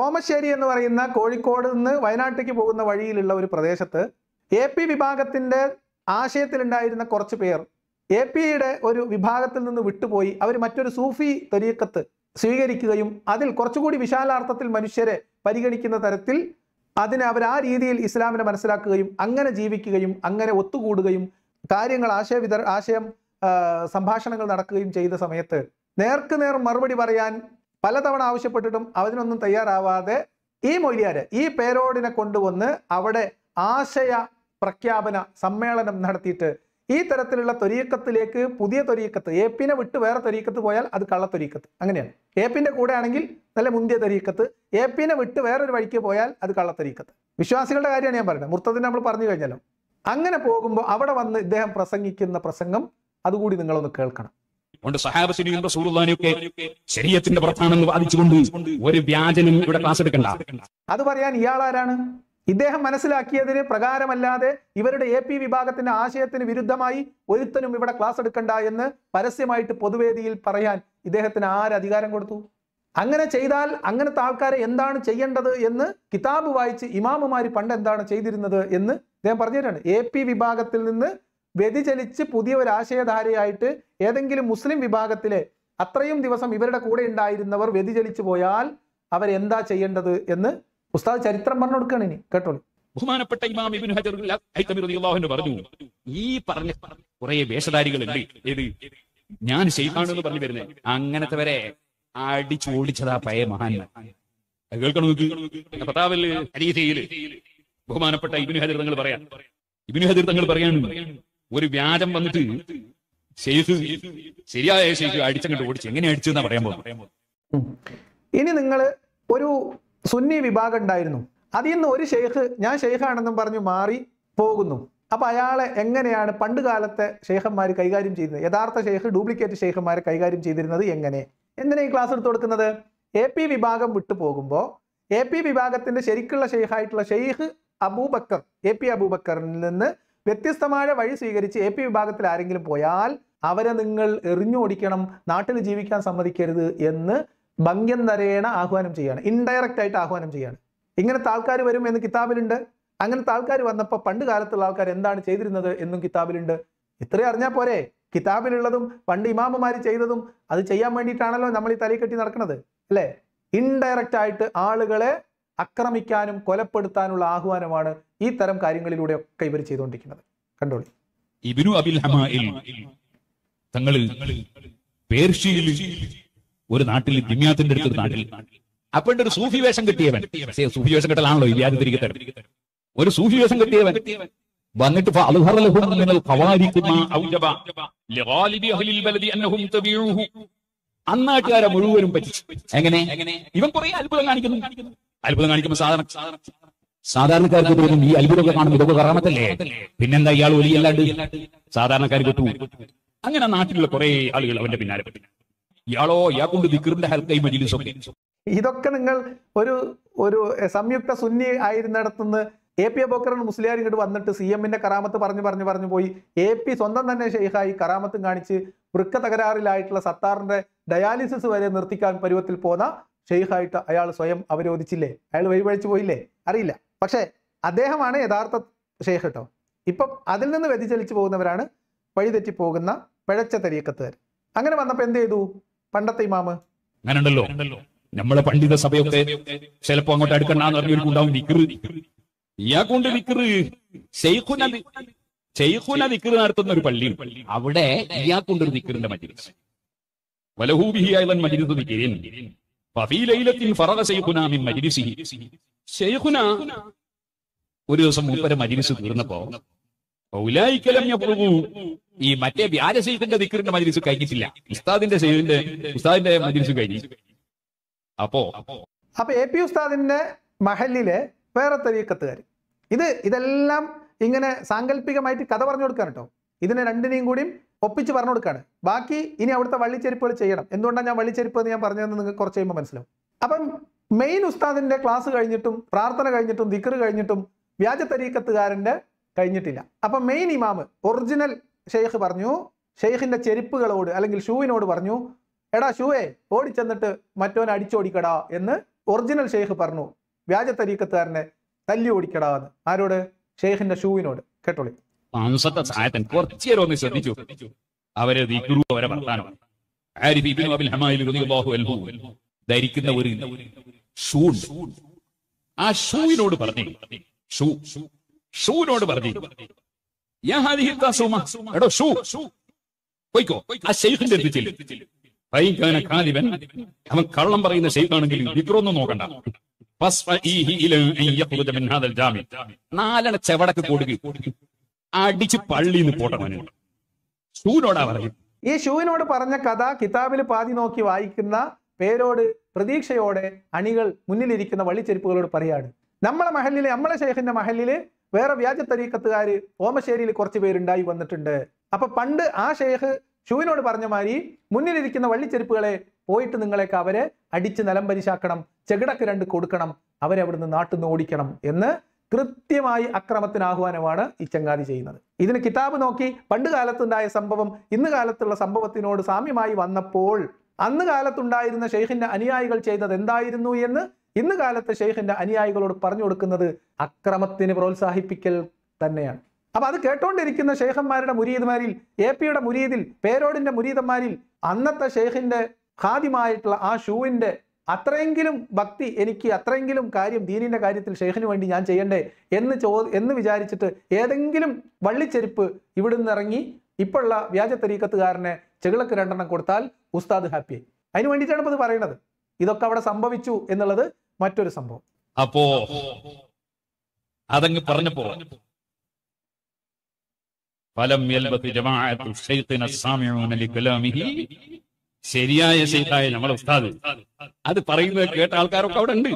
ഓമശ്ശേരി എന്ന് പറയുന്ന കോഴിക്കോട് നിന്ന് വയനാട്ടിലേക്ക് പോകുന്ന വഴിയിലുള്ള ഒരു പ്രദേശത്ത് എ പി വിഭാഗത്തിൻ്റെ ആശയത്തിലുണ്ടായിരുന്ന കുറച്ച് പേർ എ പിയുടെ ഒരു വിഭാഗത്തിൽ നിന്ന് വിട്ടുപോയി അവർ മറ്റൊരു സൂഫി തൊരീക്കത്ത് സ്വീകരിക്കുകയും അതിൽ കുറച്ചുകൂടി വിശാലാർത്ഥത്തിൽ മനുഷ്യരെ പരിഗണിക്കുന്ന തരത്തിൽ അതിനെ അവർ ആ രീതിയിൽ ഇസ്ലാമിനെ മനസ്സിലാക്കുകയും അങ്ങനെ ജീവിക്കുകയും അങ്ങനെ ഒത്തുകൂടുകയും കാര്യങ്ങൾ ആശയവിത ആശയം സംഭാഷണങ്ങൾ നടക്കുകയും ചെയ്ത സമയത്ത് നേർക്ക് നേർ മറുപടി പറയാൻ പലതവണ ആവശ്യപ്പെട്ടിട്ടും അതിനൊന്നും തയ്യാറാവാതെ ഈ മൊയ്ലിയാര് ഈ പേരോടിനെ കൊണ്ടുവന്ന് അവിടെ ആശയ പ്രഖ്യാപന സമ്മേളനം നടത്തിയിട്ട് ഈ തരത്തിലുള്ള തൊരീക്കത്തിലേക്ക് പുതിയ തൊരീക്കത്ത് പിന്നെ വിട്ട് വേറെ തൊരീക്കത്ത് പോയാൽ അത് കള്ളത്തൊരീക്കത്ത് അങ്ങനെയാണ് ഏപ്പിന്റെ കൂടെ ആണെങ്കിൽ നല്ല മുന്തിയ തൊരീക്കത്ത് പിന്നെ വിട്ട് വേറൊരു വഴിക്ക് പോയാൽ അത് കള്ളത്തൊരീക്കത്ത് വിശ്വാസികളുടെ കാര്യമാണ് ഞാൻ പറയുന്നത് മുർത്തതിനെ നമ്മൾ പറഞ്ഞു കഴിഞ്ഞല്ലോ അങ്ങനെ പോകുമ്പോൾ അവിടെ വന്ന് ഇദ്ദേഹം പ്രസംഗിക്കുന്ന പ്രസംഗം അതുകൂടി നിങ്ങളൊന്ന് കേൾക്കണം പുറത്താണെന്ന് വാദിച്ചുകൊണ്ട് ഒരു ഇവിടെ അത് പറയാൻ ഇയാൾ ആരാണ് ഇദ്ദേഹം മനസ്സിലാക്കിയതിന് പ്രകാരമല്ലാതെ ഇവരുടെ എ പി വിഭാഗത്തിന്റെ ആശയത്തിന് വിരുദ്ധമായി ഒരുത്തനും ഇവിടെ ക്ലാസ് എടുക്കണ്ട എന്ന് പരസ്യമായിട്ട് പൊതുവേദിയിൽ പറയാൻ ഇദ്ദേഹത്തിന് ആരധികാരം കൊടുത്തു അങ്ങനെ ചെയ്താൽ അങ്ങനത്തെ ആൾക്കാരെ എന്താണ് ചെയ്യേണ്ടത് എന്ന് കിതാബ് വായിച്ച് ഇമാമുമാര് പണ്ട് എന്താണ് ചെയ്തിരുന്നത് എന്ന് അദ്ദേഹം പറഞ്ഞിട്ടാണ് എ പി വിഭാഗത്തിൽ നിന്ന് വ്യതിചലിച്ച് പുതിയ ഒരു ആശയധാരയായിട്ട് ഏതെങ്കിലും മുസ്ലിം വിഭാഗത്തിലെ അത്രയും ദിവസം ഇവരുടെ കൂടെ ഉണ്ടായിരുന്നവർ വ്യതിചലിച്ചു പോയാൽ അവരെന്താ ചെയ്യേണ്ടത് എന്ന് ഉസ്താദ് ചരിത്രം പറഞ്ഞു കൊടുക്കുകയാണ് ഇനി കേട്ടോളൂ ബഹുമാനപ്പെട്ട ഇമാം ഇബിൻ ഹജർ പറഞ്ഞു ഈ പറഞ്ഞ കുറെ വേഷധാരികളുണ്ട് ഏത് ഞാൻ ശൈഖാണെന്ന് പറഞ്ഞു വരുന്നത് അങ്ങനത്തെ വരെ അടിച്ചോടിച്ചതാ പയ മഹാൻ കേൾക്കണം പത്താവല് ബഹുമാനപ്പെട്ട ഇബിനു ഹജർ തങ്ങൾ പറയാം ഇബിനു ഹജർ തങ്ങൾ പറയാണ് ഒരു വ്യാജം വന്നിട്ട് ഷെയ്ഖ് ശരിയായ ഷെയ്ഖ് അടിച്ചങ്ങോട്ട് ഓടിച്ച് എങ്ങനെ എന്നാ പറയാൻ പോകും ഇനി നിങ്ങള് ഒരു സുന്നി വിഭാഗം ഉണ്ടായിരുന്നു അതിൽ നിന്ന് ഒരു ഷെയ്ഖ് ഞാൻ ഷെയ്ഖാണെന്നും പറഞ്ഞു മാറി പോകുന്നു അപ്പൊ അയാളെ എങ്ങനെയാണ് പണ്ട് കാലത്തെ ഷെയ്ഖന്മാർ കൈകാര്യം ചെയ്യുന്നത് യഥാർത്ഥ ഷെയ്ഖ് ഡ്യൂപ്ലിക്കേറ്റ് ഷെയ്ഖന്മാരെ കൈകാര്യം ചെയ്തിരുന്നത് എങ്ങനെ എന്തിനാ ഈ ക്ലാസ് എടുത്തു കൊടുക്കുന്നത് എ പി വിഭാഗം വിട്ടു പോകുമ്പോൾ എ പി വിഭാഗത്തിന്റെ ശരിക്കുള്ള ഷെയ്ഖായിട്ടുള്ള ഷെയ്ഖ് അബൂബക്കർ എ പി അബൂബക്കറിൽ നിന്ന് വ്യത്യസ്തമായ വഴി സ്വീകരിച്ച് എ പി വിഭാഗത്തിൽ ആരെങ്കിലും പോയാൽ അവരെ നിങ്ങൾ എറിഞ്ഞു ഓടിക്കണം നാട്ടിൽ ജീവിക്കാൻ സമ്മതിക്കരുത് എന്ന് ഭംഗ്യം നരേണ ആഹ്വാനം ചെയ്യാണ് ഇൻഡയറക്റ്റ് ആയിട്ട് ആഹ്വാനം ചെയ്യാണ് ഇങ്ങനത്തെ ആൾക്കാർ വരും എന്ന് കിതാബിലുണ്ട് അങ്ങനത്തെ ആൾക്കാർ വന്നപ്പോൾ പണ്ട് കാലത്തുള്ള ആൾക്കാർ എന്താണ് ചെയ്തിരുന്നത് എന്നും കിതാബിലുണ്ട് ഇത്രയും അറിഞ്ഞാൽ പോരെ കിതാബിലുള്ളതും പണ്ട് ഇമാമമാർ ചെയ്തതും അത് ചെയ്യാൻ വേണ്ടിയിട്ടാണല്ലോ നമ്മൾ ഈ തലയിൽ കെട്ടി നടക്കുന്നത് അല്ലേ ഇൻഡയറക്റ്റ് ആയിട്ട് ആളുകളെ അക്രമിക്കാനും കൊലപ്പെടുത്താനുള്ള ആഹ്വാനമാണ് ഈ തരം കാര്യങ്ങളിലൂടെ ഒക്കെ ഇവർ ചെയ്തുകൊണ്ടിരിക്കുന്നത് കണ്ടോളി ഇബിനു അബിൽ ഹമായിൽ തങ്ങൾ പേർഷ്യയിൽ ഒരു നാട്ടിൽ ദിമ്യാത്തിന്റെ അടുത്ത് ഒരു നാട്ടിൽ അപ്പൊ ഒരു സൂഫി വേഷം കിട്ടിയവൻ സൂഫി വേഷം കിട്ടലാണല്ലോ ഇല്ലാതെ തിരികെ തരും ഒരു സൂഫി വേഷം കിട്ടിയവൻ വന്നിട്ട് അന്നാട്ടുകാരെ മുഴുവനും പറ്റിച്ചു എങ്ങനെ ഇവൻ കുറെ അത്ഭുതം കാണിക്കുന്നു അത്ഭുതം കാണിക്കുമ്പോൾ സാധാരണ സാധാരണക്കാർക്ക് തോന്നും ഈ അത്ഭുതമൊക്കെ കാണുമ്പോൾ ഇതൊക്കെ കറാമത്തല്ലേ പിന്നെന്താ ഇയാൾ വലിയല്ലാണ്ട് സാധാരണക്കാർ കിട്ടൂ അങ്ങനെ നാട്ടിലുള്ള കുറെ ആളുകൾ അവന്റെ പിന്നാലെ പറ്റി ഇയാളോ കൊണ്ട് ദിക്കറിന്റെ ഹൽക്കായി മജിലിസൊക്കെ ഇതൊക്കെ നിങ്ങൾ ഒരു ഒരു സംയുക്ത സുന്നി ആയിരുന്നിടത്തുനിന്ന് എ പി അബോക്കറിന് മുസ്ലിയാർ ഇങ്ങോട്ട് വന്നിട്ട് സി എമ്മിന്റെ കറാമത്ത് പറഞ്ഞു പറഞ്ഞു പറഞ്ഞു പോയി എ പി സ്വന്തം തന്നെ ഷെയ്ഖായി കറാമത്തും കാണിച്ച് വൃക്ക തകരാറിലായിട്ടുള്ള സത്താറിന്റെ ഡയാലിസിസ് വരെ നിർത്തിക്കാൻ പരുവത്തിൽ പോന്ന ഷെയ്ഖായിട്ട് അയാൾ സ്വയം അവരോധിച്ചില്ലേ അയാൾ വഴിപഴിച്ചു പോയില്ലേ അറിയില്ല പക്ഷേ അദ്ദേഹമാണ് യഥാർത്ഥ ഷെയ്ഖ് കേട്ടോ ഇപ്പം അതിൽ നിന്ന് വ്യതിചലിച്ചു പോകുന്നവരാണ് വഴിതെറ്റി പോകുന്ന പിഴച്ച തെരിയക്കത്തുകാർ അങ്ങനെ വന്നപ്പോൾ എന്ത് ചെയ്തു പണ്ടത്തെ ഇമാമ് അങ്ങനെയുണ്ടല്ലോ നമ്മളെ പണ്ഡിത സഭയൊക്കെ ചിലപ്പോ അങ്ങോട്ട് അടുക്കണ്ടാവും നടത്തുന്ന ഒരു പള്ളി അവിടെ ഒരു ദിവസം മൂപ്പരെ മജിലിസ് തീർന്നപ്പോ ഈ മറ്റേ വ്യാജ സെയ്ഫിന്റെ ദിക്കറിന്റെ മജിലിസ് കഴിഞ്ഞിട്ടില്ല ഉസ്താദിന്റെ സെയ്ഫിന്റെ ഉസ്താദിന്റെ മജിലിസ് കഴിഞ്ഞു അപ്പോ അപ്പൊ എ പി ഉസ്താദിന്റെ മഹലിലെ വേറെ തെരീക്കത്തുകാർ ഇത് ഇതെല്ലാം ഇങ്ങനെ സാങ്കല്പികമായിട്ട് കഥ പറഞ്ഞു കൊടുക്കാൻ കേട്ടോ ഇതിനെ രണ്ടിനെയും കൂടിയും ഒപ്പിച്ച് പറഞ്ഞു കൊടുക്കാണ് ബാക്കി ഇനി അവിടുത്തെ വള്ളിച്ചെരിപ്പുകൾ ചെയ്യണം എന്തുകൊണ്ടാണ് ഞാൻ വള്ളിച്ചെരിപ്പ് എന്ന് ഞാൻ പറഞ്ഞതെന്ന് നിങ്ങൾക്ക് കുറച്ച് കഴിയുമ്പോൾ മനസ്സിലാവും അപ്പം മെയിൻ ഉസ്താദിന്റെ ക്ലാസ് കഴിഞ്ഞിട്ടും പ്രാർത്ഥന കഴിഞ്ഞിട്ടും ദിക്കറ് കഴിഞ്ഞിട്ടും വ്യാജ തരീക്കത്തുകാരൻ്റെ കഴിഞ്ഞിട്ടില്ല അപ്പം മെയിൻ ഇമാമ് ഒറിജിനൽ ഷെയ്ഖ് പറഞ്ഞു ഷെയ്ഖിന്റെ ചെരുപ്പുകളോട് അല്ലെങ്കിൽ ഷൂവിനോട് പറഞ്ഞു എടാ ഷൂവേ ഓടിച്ചെന്നിട്ട് മറ്റോനെ അടിച്ചോടിക്കടാ എന്ന് ഒറിജിനൽ ഷെയ്ഖ് പറഞ്ഞു വ്യാജ തരീക്കത്തുകാരനെ തല്ലി ഓടിക്കടാ എന്ന് ആരോട് ഷെയ്ഖിന്റെ ഷൂവിനോട് കേട്ടോളി അവരെ വർത്താനം ധരിക്കുന്ന ഒരു ഷൂ ആ ഷൂവിനോട് പറഞ്ഞു ഷൂ ഷൂനോട് പറഞ്ഞു ഞാൻ ഹാദിഹിത്ത സൂമ എടോ ഷൂ പോയിക്കോ ആ ഷെയ്ഖിന്റെ അടുത്ത് ചെല്ലും ഫൈകാന കാലിബൻ അവൻ കള്ളം പറയുന്ന ഷെയ്ഖാണെങ്കിൽ വിക്രൊന്നും നോക്കണ്ട മിൻ ഹാദൽ ജാമി നാലണ ചെവടക്ക് കൊടുക്കുക അടിച്ച് പള്ളിന്ന് പോട്ടവന് ഷൂനോടാ പറഞ്ഞു ഈ ഷൂനോട് പറഞ്ഞ കഥ കിതാബിൽ പാതി നോക്കി വായിക്കുന്ന പേരോട് പ്രതീക്ഷയോടെ അണികൾ മുന്നിലിരിക്കുന്ന വള്ളിച്ചെരുപ്പുകളോട് പറയാണ് നമ്മളെ മഹലിലെ നമ്മളെ ഷെയ്ഖിന്റെ മഹലില് വേറെ വ്യാജ തരീക്കത്തുകാർ ഓമശ്ശേരിയിൽ കുറച്ച് പേരുണ്ടായി വന്നിട്ടുണ്ട് അപ്പൊ പണ്ട് ആ ഷേഖ് ഷൂവിനോട് പറഞ്ഞ മാതിരി മുന്നിലിരിക്കുന്ന വള്ളിച്ചെരുപ്പുകളെ പോയിട്ട് നിങ്ങളെയൊക്കെ അവരെ അടിച്ച് നിലം പരിശാക്കണം ചെകിടക്ക് രണ്ട് കൊടുക്കണം അവരെ അവിടുന്ന് നാട്ടിൽ നിന്ന് ഓടിക്കണം എന്ന് കൃത്യമായി അക്രമത്തിന് ആഹ്വാനമാണ് ഈ ചെങ്ങാതി ചെയ്യുന്നത് ഇതിന് കിതാബ് നോക്കി പണ്ട് കാലത്തുണ്ടായ സംഭവം ഇന്ന് കാലത്തുള്ള സംഭവത്തിനോട് സാമ്യമായി വന്നപ്പോൾ അന്ന് കാലത്തുണ്ടായിരുന്ന ഷെയ്ഖിന്റെ അനുയായികൾ ചെയ്തത് എന്തായിരുന്നു എന്ന് ഇന്ന് കാലത്ത് ഷെയ്ഖിന്റെ അനുയായികളോട് പറഞ്ഞു കൊടുക്കുന്നത് അക്രമത്തിന് പ്രോത്സാഹിപ്പിക്കൽ തന്നെയാണ് അപ്പൊ അത് കേട്ടോണ്ടിരിക്കുന്ന ഷെയ്ഖന്മാരുടെ മുരീദ്മാരിൽ എ പിയുടെ മുരീദിൽ പേരോടിന്റെ മുരീദന്മാരിൽ അന്നത്തെ ഷെയ്ഖിന്റെ ഖാദിമായിട്ടുള്ള ആ ഷൂവിന്റെ അത്രയെങ്കിലും ഭക്തി എനിക്ക് അത്രയെങ്കിലും കാര്യം ദീനിന്റെ കാര്യത്തിൽ ഷെയ്ഖിന് വേണ്ടി ഞാൻ ചെയ്യണ്ടേ എന്ന് ചോ എന്ന് വിചാരിച്ചിട്ട് ഏതെങ്കിലും വള്ളിച്ചെരുപ്പ് ഇവിടുന്ന് ഇറങ്ങി ഇപ്പോഴുള്ള വ്യാജ തരീക്കത്തുകാരനെ ചെകിളക്ക് രണ്ടെണ്ണം കൊടുത്താൽ ഉസ്താദ് ഹാപ്പിയായി അതിനു വേണ്ടിയിട്ടാണ് ഇപ്പോൾ ഇത് പറയുന്നത് ഇതൊക്കെ അവിടെ സംഭവിച്ചു എന്നുള്ളത് മറ്റൊരു സംഭവം അപ്പോ അതങ്ങ് പറഞ്ഞപ്പോ ഫലം ശരിയായ ശൈതായ നമ്മളെ ഉസ്താദ് അത് പറയുന്നത് കേട്ട ആൾക്കാരൊക്കെ അവിടെ ഉണ്ട്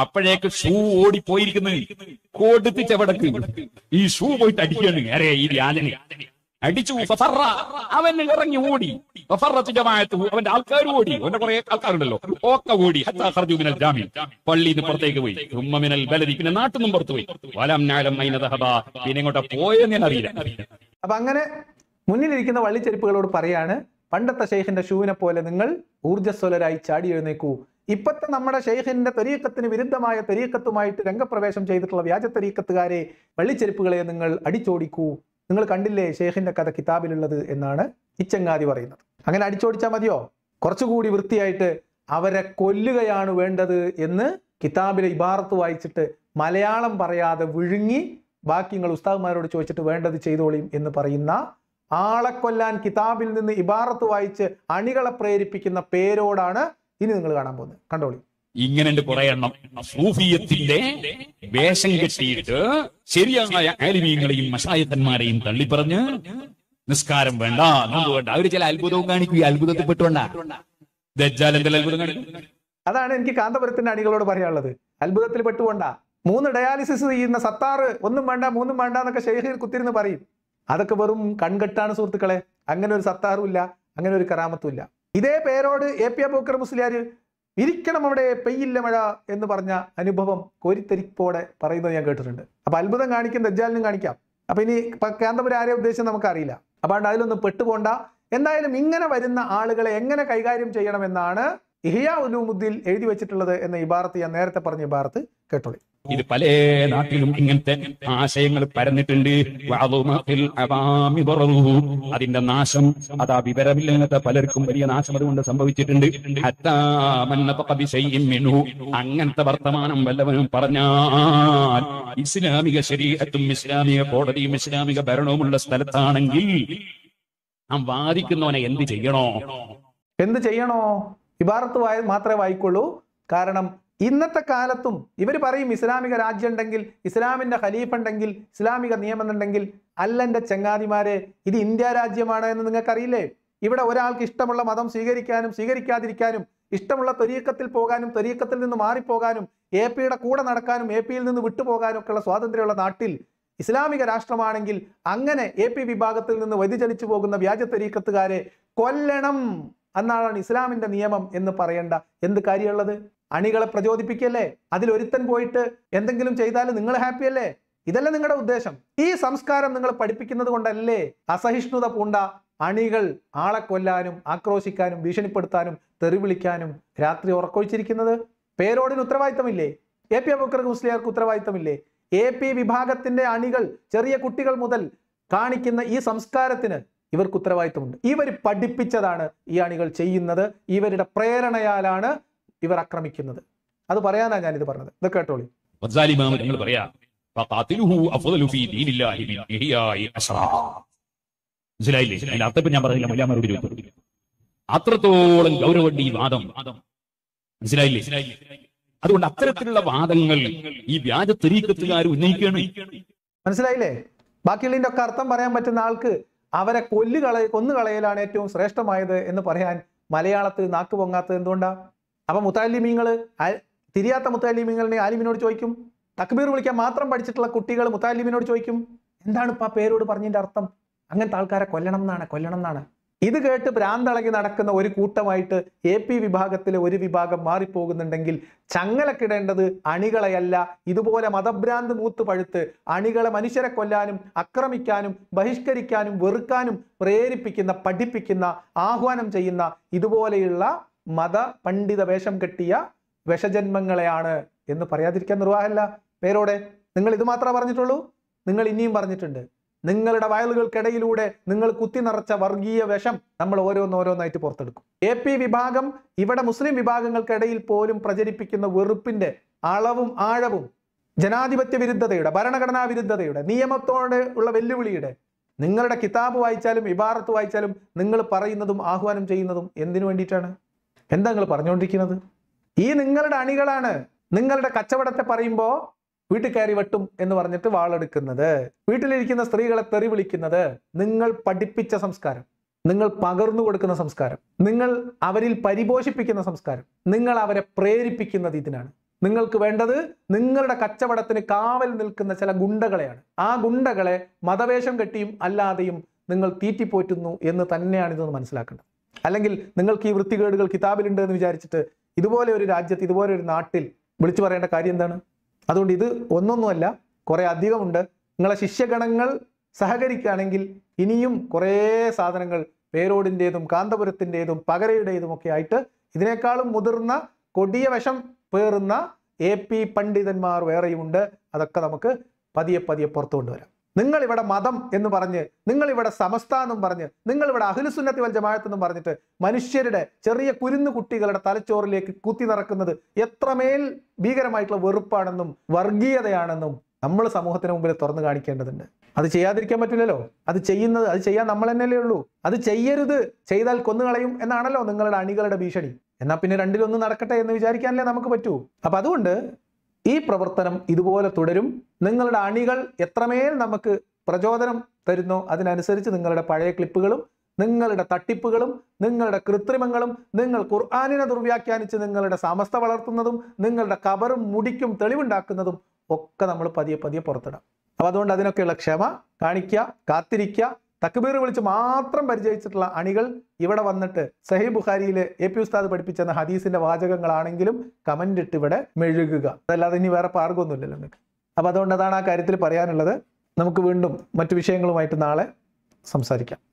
അപ്പോഴേക്ക് ഷൂ ഓടി ഓടിപ്പോയിരിക്കുന്നത് കൊടുത്തിച്ചവിടക്ക് ഈ ഷൂ പോയിട്ട് അടിക്കുകയാണ് ഏറെ ഈ വ്യാജനെ അടിച്ചു അവൻ ഇറങ്ങി ഓടി അവന്റെ ആൾക്കാർ ഓടി അവന്റെ കുറെ ആൾക്കാരുണ്ടല്ലോ ഓക്കെ ഓടി ജാമ്യം പള്ളി നിന്ന് പുറത്തേക്ക് പോയി ഉമ്മമിനൽ ബലതി പിന്നെ നാട്ടിൽ നിന്നും പുറത്തു പോയി വലം ഞാലം പിന്നെ ഇങ്ങോട്ട് പോയെന്ന് ഞാൻ അറിയില്ല അപ്പൊ അങ്ങനെ മുന്നിലിരിക്കുന്ന വള്ളിച്ചെരുപ്പുകളോട് പറയാണ് പണ്ടത്തെ ഷെയ്ഖിന്റെ ഷൂവിനെ പോലെ നിങ്ങൾ ഊർജ്ജസ്വലരായി ചാടി എഴുന്നേക്കൂ ഇപ്പത്തെ നമ്മുടെ ഷെയ്ഖിന്റെ തെരീക്കത്തിന് വിരുദ്ധമായ തെരീക്കത്തുമായിട്ട് രംഗപ്രവേശം ചെയ്തിട്ടുള്ള വ്യാജ തെരീക്കത്തുകാരെ വള്ളിച്ചെരുപ്പുകളെ നിങ്ങൾ അടിച്ചോടിക്കൂ നിങ്ങൾ കണ്ടില്ലേ ഷേഖിന്റെ കഥ കിതാബിലുള്ളത് എന്നാണ് ഇച്ചങ്ങാതി പറയുന്നത് അങ്ങനെ അടിച്ചോടിച്ചാൽ മതിയോ കുറച്ചുകൂടി വൃത്തിയായിട്ട് അവരെ കൊല്ലുകയാണ് വേണ്ടത് എന്ന് കിതാബിലെ ഇബാറത്ത് വായിച്ചിട്ട് മലയാളം പറയാതെ വിഴുങ്ങി ബാക്കി നിങ്ങൾ ഉസ്താദ്മാരോട് ചോദിച്ചിട്ട് വേണ്ടത് ചെയ്തോളിയും എന്ന് പറയുന്ന ആളെ കൊല്ലാൻ കിതാബിൽ നിന്ന് ഇബാറത്ത് വായിച്ച് അണികളെ പ്രേരിപ്പിക്കുന്ന പേരോടാണ് ഇനി നിങ്ങൾ കാണാൻ പോകുന്നത് കണ്ടോളി ഇങ്ങനെ കുറെ എണ്ണം സൂഫിയത്തിന്റെ വേഷം കെട്ടിയിട്ട് ശരിയായ ആലിമീങ്ങളെയും മഷായത്തന്മാരെയും തള്ളിപ്പറഞ്ഞ് നിസ്കാരം വേണ്ട നോമ്പ് വേണ്ട അവര് ചില അത്ഭുതവും കാണിക്കും അത്ഭുതത്തിൽ പെട്ടുകൊണ്ട അത്ഭുതം കാണിക്കും അതാണ് എനിക്ക് കാന്തപുരത്തിന്റെ അണികളോട് പറയാനുള്ളത് അത്ഭുതത്തിൽ പെട്ടുകൊണ്ട മൂന്ന് ഡയാലിസിസ് ചെയ്യുന്ന സത്താറ് ഒന്നും വേണ്ട മൂന്നും വേണ്ട എന്നൊക്കെ ഷെയ്ഖീർ കുത്തിരുന്ന് പറയും അതൊക്കെ വെറും കൺകെട്ടാണ് സുഹൃത്തുക്കളെ അങ്ങനെ ഒരു സത്താറും ഇല്ല അങ്ങനെ ഒരു കറാമത്തും ഇല്ല ഇതേ പേരോട് എ പി അബൂക്കർ മുസ്ലിയാർ ഇരിക്കണം അവിടെ പെയ്യില്ല മഴ എന്ന് പറഞ്ഞ അനുഭവം കോരിത്തരിപ്പോടെ പറയുന്നത് ഞാൻ കേട്ടിട്ടുണ്ട് അപ്പൊ അത്ഭുതം കാണിക്കും ദജ്ജാലിനും കാണിക്കാം അപ്പൊ ഇനി കാന്തപുരം ആരെ ഉദ്ദേശം നമുക്കറിയില്ല അപ്പം അതിലൊന്നും പെട്ടുപോണ്ട എന്തായാലും ഇങ്ങനെ വരുന്ന ആളുകളെ എങ്ങനെ കൈകാര്യം ചെയ്യണമെന്നാണ് ഇഹിയ ഉലൂമുദ്ദീൽ എഴുതി വെച്ചിട്ടുള്ളത് എന്ന ഇബാറത്ത് ഞാൻ നേരത്തെ പറഞ്ഞ ഇബാറത്ത് കേട്ടോളി ഇത് പല നാട്ടിലും ഇങ്ങനത്തെ ആശയങ്ങൾ പരന്നിട്ടുണ്ട് അതിന്റെ നാശം അതാ വിവരമില്ലാത്ത പലർക്കും വലിയ നാശം അതുകൊണ്ട് സംഭവിച്ചിട്ടുണ്ട് അങ്ങനത്തെ വർത്തമാനം വല്ലവനും പറഞ്ഞാൽ ഇസ്ലാമിക ശരീരത്തും ഇസ്ലാമിക കോടതിയും ഇസ്ലാമിക ഭരണവുമുള്ള സ്ഥലത്താണെങ്കിൽ നാം വാദിക്കുന്നവനെ എന്ത് ചെയ്യണോ എന്ത് ചെയ്യണോ ഇബാറത്ത് വായ മാത്രമേ വായിക്കുള്ളൂ കാരണം ഇന്നത്തെ കാലത്തും ഇവർ പറയും ഇസ്ലാമിക രാജ്യം ഉണ്ടെങ്കിൽ ഇസ്ലാമിൻ്റെ ഖലീഫ് ഉണ്ടെങ്കിൽ ഇസ്ലാമിക നിയമം ഉണ്ടെങ്കിൽ അല്ല എൻ്റെ ചങ്ങാതിമാരെ ഇത് ഇന്ത്യ രാജ്യമാണ് എന്ന് നിങ്ങൾക്കറിയില്ലേ ഇവിടെ ഒരാൾക്ക് ഇഷ്ടമുള്ള മതം സ്വീകരിക്കാനും സ്വീകരിക്കാതിരിക്കാനും ഇഷ്ടമുള്ള തൊരീക്കത്തിൽ പോകാനും തൊരീക്കത്തിൽ നിന്ന് മാറിപ്പോകാനും എ പിയുടെ കൂടെ നടക്കാനും എ പിയിൽ നിന്ന് വിട്ടുപോകാനും ഒക്കെയുള്ള സ്വാതന്ത്ര്യമുള്ള നാട്ടിൽ ഇസ്ലാമിക രാഷ്ട്രമാണെങ്കിൽ അങ്ങനെ എ പി വിഭാഗത്തിൽ നിന്ന് വ്യതിചലിച്ചു പോകുന്ന വ്യാജ തൊരീക്കത്തുകാരെ കൊല്ലണം എന്നാണ് ഇസ്ലാമിൻ്റെ നിയമം എന്ന് പറയേണ്ട എന്ത് കാര്യമുള്ളത് അണികളെ പ്രചോദിപ്പിക്കല്ലേ അതിലൊരുത്തൻ പോയിട്ട് എന്തെങ്കിലും ചെയ്താൽ നിങ്ങൾ ഹാപ്പിയല്ലേ ഇതല്ല നിങ്ങളുടെ ഉദ്ദേശം ഈ സംസ്കാരം നിങ്ങൾ പഠിപ്പിക്കുന്നത് കൊണ്ടല്ലേ അസഹിഷ്ണുത പൂണ്ട അണികൾ ആളെ കൊല്ലാനും ആക്രോശിക്കാനും ഭീഷണിപ്പെടുത്താനും തെറിവിളിക്കാനും രാത്രി ഉറക്കൊഴിച്ചിരിക്കുന്നത് പേരോടിന് ഉത്തരവാദിത്തമില്ലേ എ പി അബൂക്കർക്ക് മുസ്ലിയാർക്ക് ഉത്തരവാദിത്തമില്ലേ എ പി വിഭാഗത്തിന്റെ അണികൾ ചെറിയ കുട്ടികൾ മുതൽ കാണിക്കുന്ന ഈ സംസ്കാരത്തിന് ഇവർക്ക് ഉത്തരവാദിത്തമുണ്ട് ഇവർ പഠിപ്പിച്ചതാണ് ഈ അണികൾ ചെയ്യുന്നത് ഇവരുടെ പ്രേരണയാലാണ് ഇവർ ആക്രമിക്കുന്നത് അത് ഞാൻ ഞാനിത് പറഞ്ഞത് ഇത് കേട്ടോളി പറയാ ഞാൻ പറഞ്ഞില്ല അത്രത്തോളം ഗൗരവണ്ടി വാദം മനസ്സിലായില്ലേ അതുകൊണ്ട് അത്തരത്തിലുള്ള വാദങ്ങൾ ഈ വ്യാജ തെരീക്കത്തുകാർ ഉന്നയിക്കുകയാണ് മനസ്സിലായില്ലേ ബാക്കിയുള്ളതിന്റെ ഒക്കെ അർത്ഥം പറയാൻ പറ്റുന്ന ആൾക്ക് അവരെ കൊല്ലുകള കൊന്നുകളയലാണ് ഏറ്റവും ശ്രേഷ്ഠമായത് എന്ന് പറയാൻ മലയാളത്തിൽ നാക്കു പൊങ്ങാത്തത് എന്തുകൊണ്ടാണ് അപ്പം മുത്താലിമീങ്ങൾ തിരിയാത്ത മുത്താലിമീങ്ങളെ ആലിമിനോട് ചോദിക്കും തക്ബീർ വിളിക്കാൻ മാത്രം പഠിച്ചിട്ടുള്ള കുട്ടികൾ മുത്താലിമിനോട് ചോദിക്കും എന്താണ് ഇപ്പം ആ പേരോട് പറഞ്ഞതിൻ്റെ അർത്ഥം അങ്ങനത്തെ ആൾക്കാരെ കൊല്ലണം എന്നാണ് കൊല്ലണം എന്നാണ് ഇത് കേട്ട് ഭ്രാന്തളകി നടക്കുന്ന ഒരു കൂട്ടമായിട്ട് എ പി വിഭാഗത്തിലെ ഒരു വിഭാഗം മാറിപ്പോകുന്നുണ്ടെങ്കിൽ ചങ്ങലക്കിടേണ്ടത് അണികളെയല്ല ഇതുപോലെ മതഭ്രാന്ത് മൂത്ത് പഴുത്ത് അണികളെ മനുഷ്യരെ കൊല്ലാനും ആക്രമിക്കാനും ബഹിഷ്കരിക്കാനും വെറുക്കാനും പ്രേരിപ്പിക്കുന്ന പഠിപ്പിക്കുന്ന ആഹ്വാനം ചെയ്യുന്ന ഇതുപോലെയുള്ള മത പണ്ഡിത വേഷം കെട്ടിയ വിഷജന്മങ്ങളെയാണ് എന്ന് പറയാതിരിക്കാൻ നിർവാഹമില്ല പേരോടെ നിങ്ങൾ ഇത് മാത്രമേ പറഞ്ഞിട്ടുള്ളൂ നിങ്ങൾ ഇനിയും പറഞ്ഞിട്ടുണ്ട് നിങ്ങളുടെ വയലുകൾക്കിടയിലൂടെ നിങ്ങൾ കുത്തി നിറച്ച വർഗീയ വേഷം നമ്മൾ ഓരോന്നോരോന്നായിട്ട് പുറത്തെടുക്കും എ പി വിഭാഗം ഇവിടെ മുസ്ലിം വിഭാഗങ്ങൾക്കിടയിൽ പോലും പ്രചരിപ്പിക്കുന്ന വെറുപ്പിന്റെ അളവും ആഴവും ജനാധിപത്യ വിരുദ്ധതയുടെ ഭരണഘടനാ വിരുദ്ധതയുടെ നിയമത്തോടെ ഉള്ള വെല്ലുവിളിയുടെ നിങ്ങളുടെ കിതാബ് വായിച്ചാലും ഇബാറത്ത് വായിച്ചാലും നിങ്ങൾ പറയുന്നതും ആഹ്വാനം ചെയ്യുന്നതും എന്തിനു വേണ്ടിയിട്ടാണ് എന്താ നിങ്ങൾ പറഞ്ഞുകൊണ്ടിരിക്കുന്നത് ഈ നിങ്ങളുടെ അണികളാണ് നിങ്ങളുടെ കച്ചവടത്തെ പറയുമ്പോൾ വീട്ടിൽ കയറി വെട്ടും എന്ന് പറഞ്ഞിട്ട് വാളെടുക്കുന്നത് വീട്ടിലിരിക്കുന്ന സ്ത്രീകളെ തെറി വിളിക്കുന്നത് നിങ്ങൾ പഠിപ്പിച്ച സംസ്കാരം നിങ്ങൾ പകർന്നു കൊടുക്കുന്ന സംസ്കാരം നിങ്ങൾ അവരിൽ പരിപോഷിപ്പിക്കുന്ന സംസ്കാരം നിങ്ങൾ അവരെ പ്രേരിപ്പിക്കുന്നത് ഇതിനാണ് നിങ്ങൾക്ക് വേണ്ടത് നിങ്ങളുടെ കച്ചവടത്തിന് കാവൽ നിൽക്കുന്ന ചില ഗുണ്ടകളെയാണ് ആ ഗുണ്ടകളെ മതവേഷം കെട്ടിയും അല്ലാതെയും നിങ്ങൾ തീറ്റിപ്പോറ്റുന്നു എന്ന് തന്നെയാണ് ഇതൊന്ന് മനസ്സിലാക്കേണ്ടത് അല്ലെങ്കിൽ നിങ്ങൾക്ക് ഈ വൃത്തികേടുകൾ കിതാബിലുണ്ട് എന്ന് വിചാരിച്ചിട്ട് ഇതുപോലെ ഒരു രാജ്യത്ത് ഇതുപോലെ ഒരു നാട്ടിൽ വിളിച്ചു പറയേണ്ട കാര്യം എന്താണ് അതുകൊണ്ട് ഇത് ഒന്നൊന്നുമല്ല കുറേ അധികമുണ്ട് നിങ്ങളെ ശിഷ്യഗണങ്ങൾ സഹകരിക്കുകയാണെങ്കിൽ ഇനിയും കുറേ സാധനങ്ങൾ പേരോടിൻ്റേതും കാന്തപുരത്തിൻ്റെതും പകരയുടേതും ഒക്കെ ആയിട്ട് ഇതിനേക്കാളും മുതിർന്ന കൊടിയ വശം പേറുന്ന എ പി പണ്ഡിതന്മാർ വേറെയുമുണ്ട് അതൊക്കെ നമുക്ക് പതിയെ പതിയെ പുറത്തു കൊണ്ടുവരാം നിങ്ങൾ ഇവിടെ മതം എന്ന് പറഞ്ഞ് നിങ്ങൾ ഇവിടെ സമസ്ത എന്നും പറഞ്ഞ് നിങ്ങൾ ഇവിടെ അഖിലുസുന്നത്തി വൽ ജമാഴത്ത് പറഞ്ഞിട്ട് മനുഷ്യരുടെ ചെറിയ കുരുന്നു കുട്ടികളുടെ തലച്ചോറിലേക്ക് കുത്തി നടക്കുന്നത് എത്രമേൽ ഭീകരമായിട്ടുള്ള വെറുപ്പാണെന്നും വർഗീയതയാണെന്നും നമ്മൾ സമൂഹത്തിന് മുമ്പിൽ തുറന്നു കാണിക്കേണ്ടതുണ്ട് അത് ചെയ്യാതിരിക്കാൻ പറ്റില്ലല്ലോ അത് ചെയ്യുന്നത് അത് ചെയ്യാൻ നമ്മൾ തന്നെയല്ലേ ഉള്ളൂ അത് ചെയ്യരുത് ചെയ്താൽ കൊന്നുകളയും എന്നാണല്ലോ നിങ്ങളുടെ അണികളുടെ ഭീഷണി എന്നാൽ പിന്നെ രണ്ടിലൊന്നും നടക്കട്ടെ എന്ന് വിചാരിക്കാനല്ലേ നമുക്ക് പറ്റൂ അപ്പൊ അതുകൊണ്ട് ഈ പ്രവർത്തനം ഇതുപോലെ തുടരും നിങ്ങളുടെ അണികൾ എത്രമേൽ നമുക്ക് പ്രചോദനം തരുന്നു അതിനനുസരിച്ച് നിങ്ങളുടെ പഴയ ക്ലിപ്പുകളും നിങ്ങളുടെ തട്ടിപ്പുകളും നിങ്ങളുടെ കൃത്രിമങ്ങളും നിങ്ങൾ ഖുർആാനിനെ ദുർവ്യാഖ്യാനിച്ച് നിങ്ങളുടെ സമസ്ത വളർത്തുന്നതും നിങ്ങളുടെ കബറും മുടിക്കും തെളിവുണ്ടാക്കുന്നതും ഒക്കെ നമ്മൾ പതിയെ പതിയെ പുറത്തിടാം അപ്പോൾ അതുകൊണ്ട് അതിനൊക്കെയുള്ള ക്ഷമ കാണിക്കുക കാത്തിരിക്കുക തക്ബീർ വിളിച്ച് മാത്രം പരിചയിച്ചിട്ടുള്ള അണികൾ ഇവിടെ വന്നിട്ട് സഹീബ് ബുഖാരിയിലെ എ പി ഉസ്താദ് പഠിപ്പിച്ചെന്ന ഹദീസിന്റെ വാചകങ്ങളാണെങ്കിലും കമന്റ് ഇട്ട് ഇവിടെ മെഴുകുക അതല്ലാതെ ഇനി വേറെ പാർഗമൊന്നുമില്ലല്ലോ നിങ്ങൾക്ക് അപ്പോൾ അതുകൊണ്ട് അതാണ് ആ കാര്യത്തിൽ പറയാനുള്ളത് നമുക്ക് വീണ്ടും മറ്റു വിഷയങ്ങളുമായിട്ട് നാളെ സംസാരിക്കാം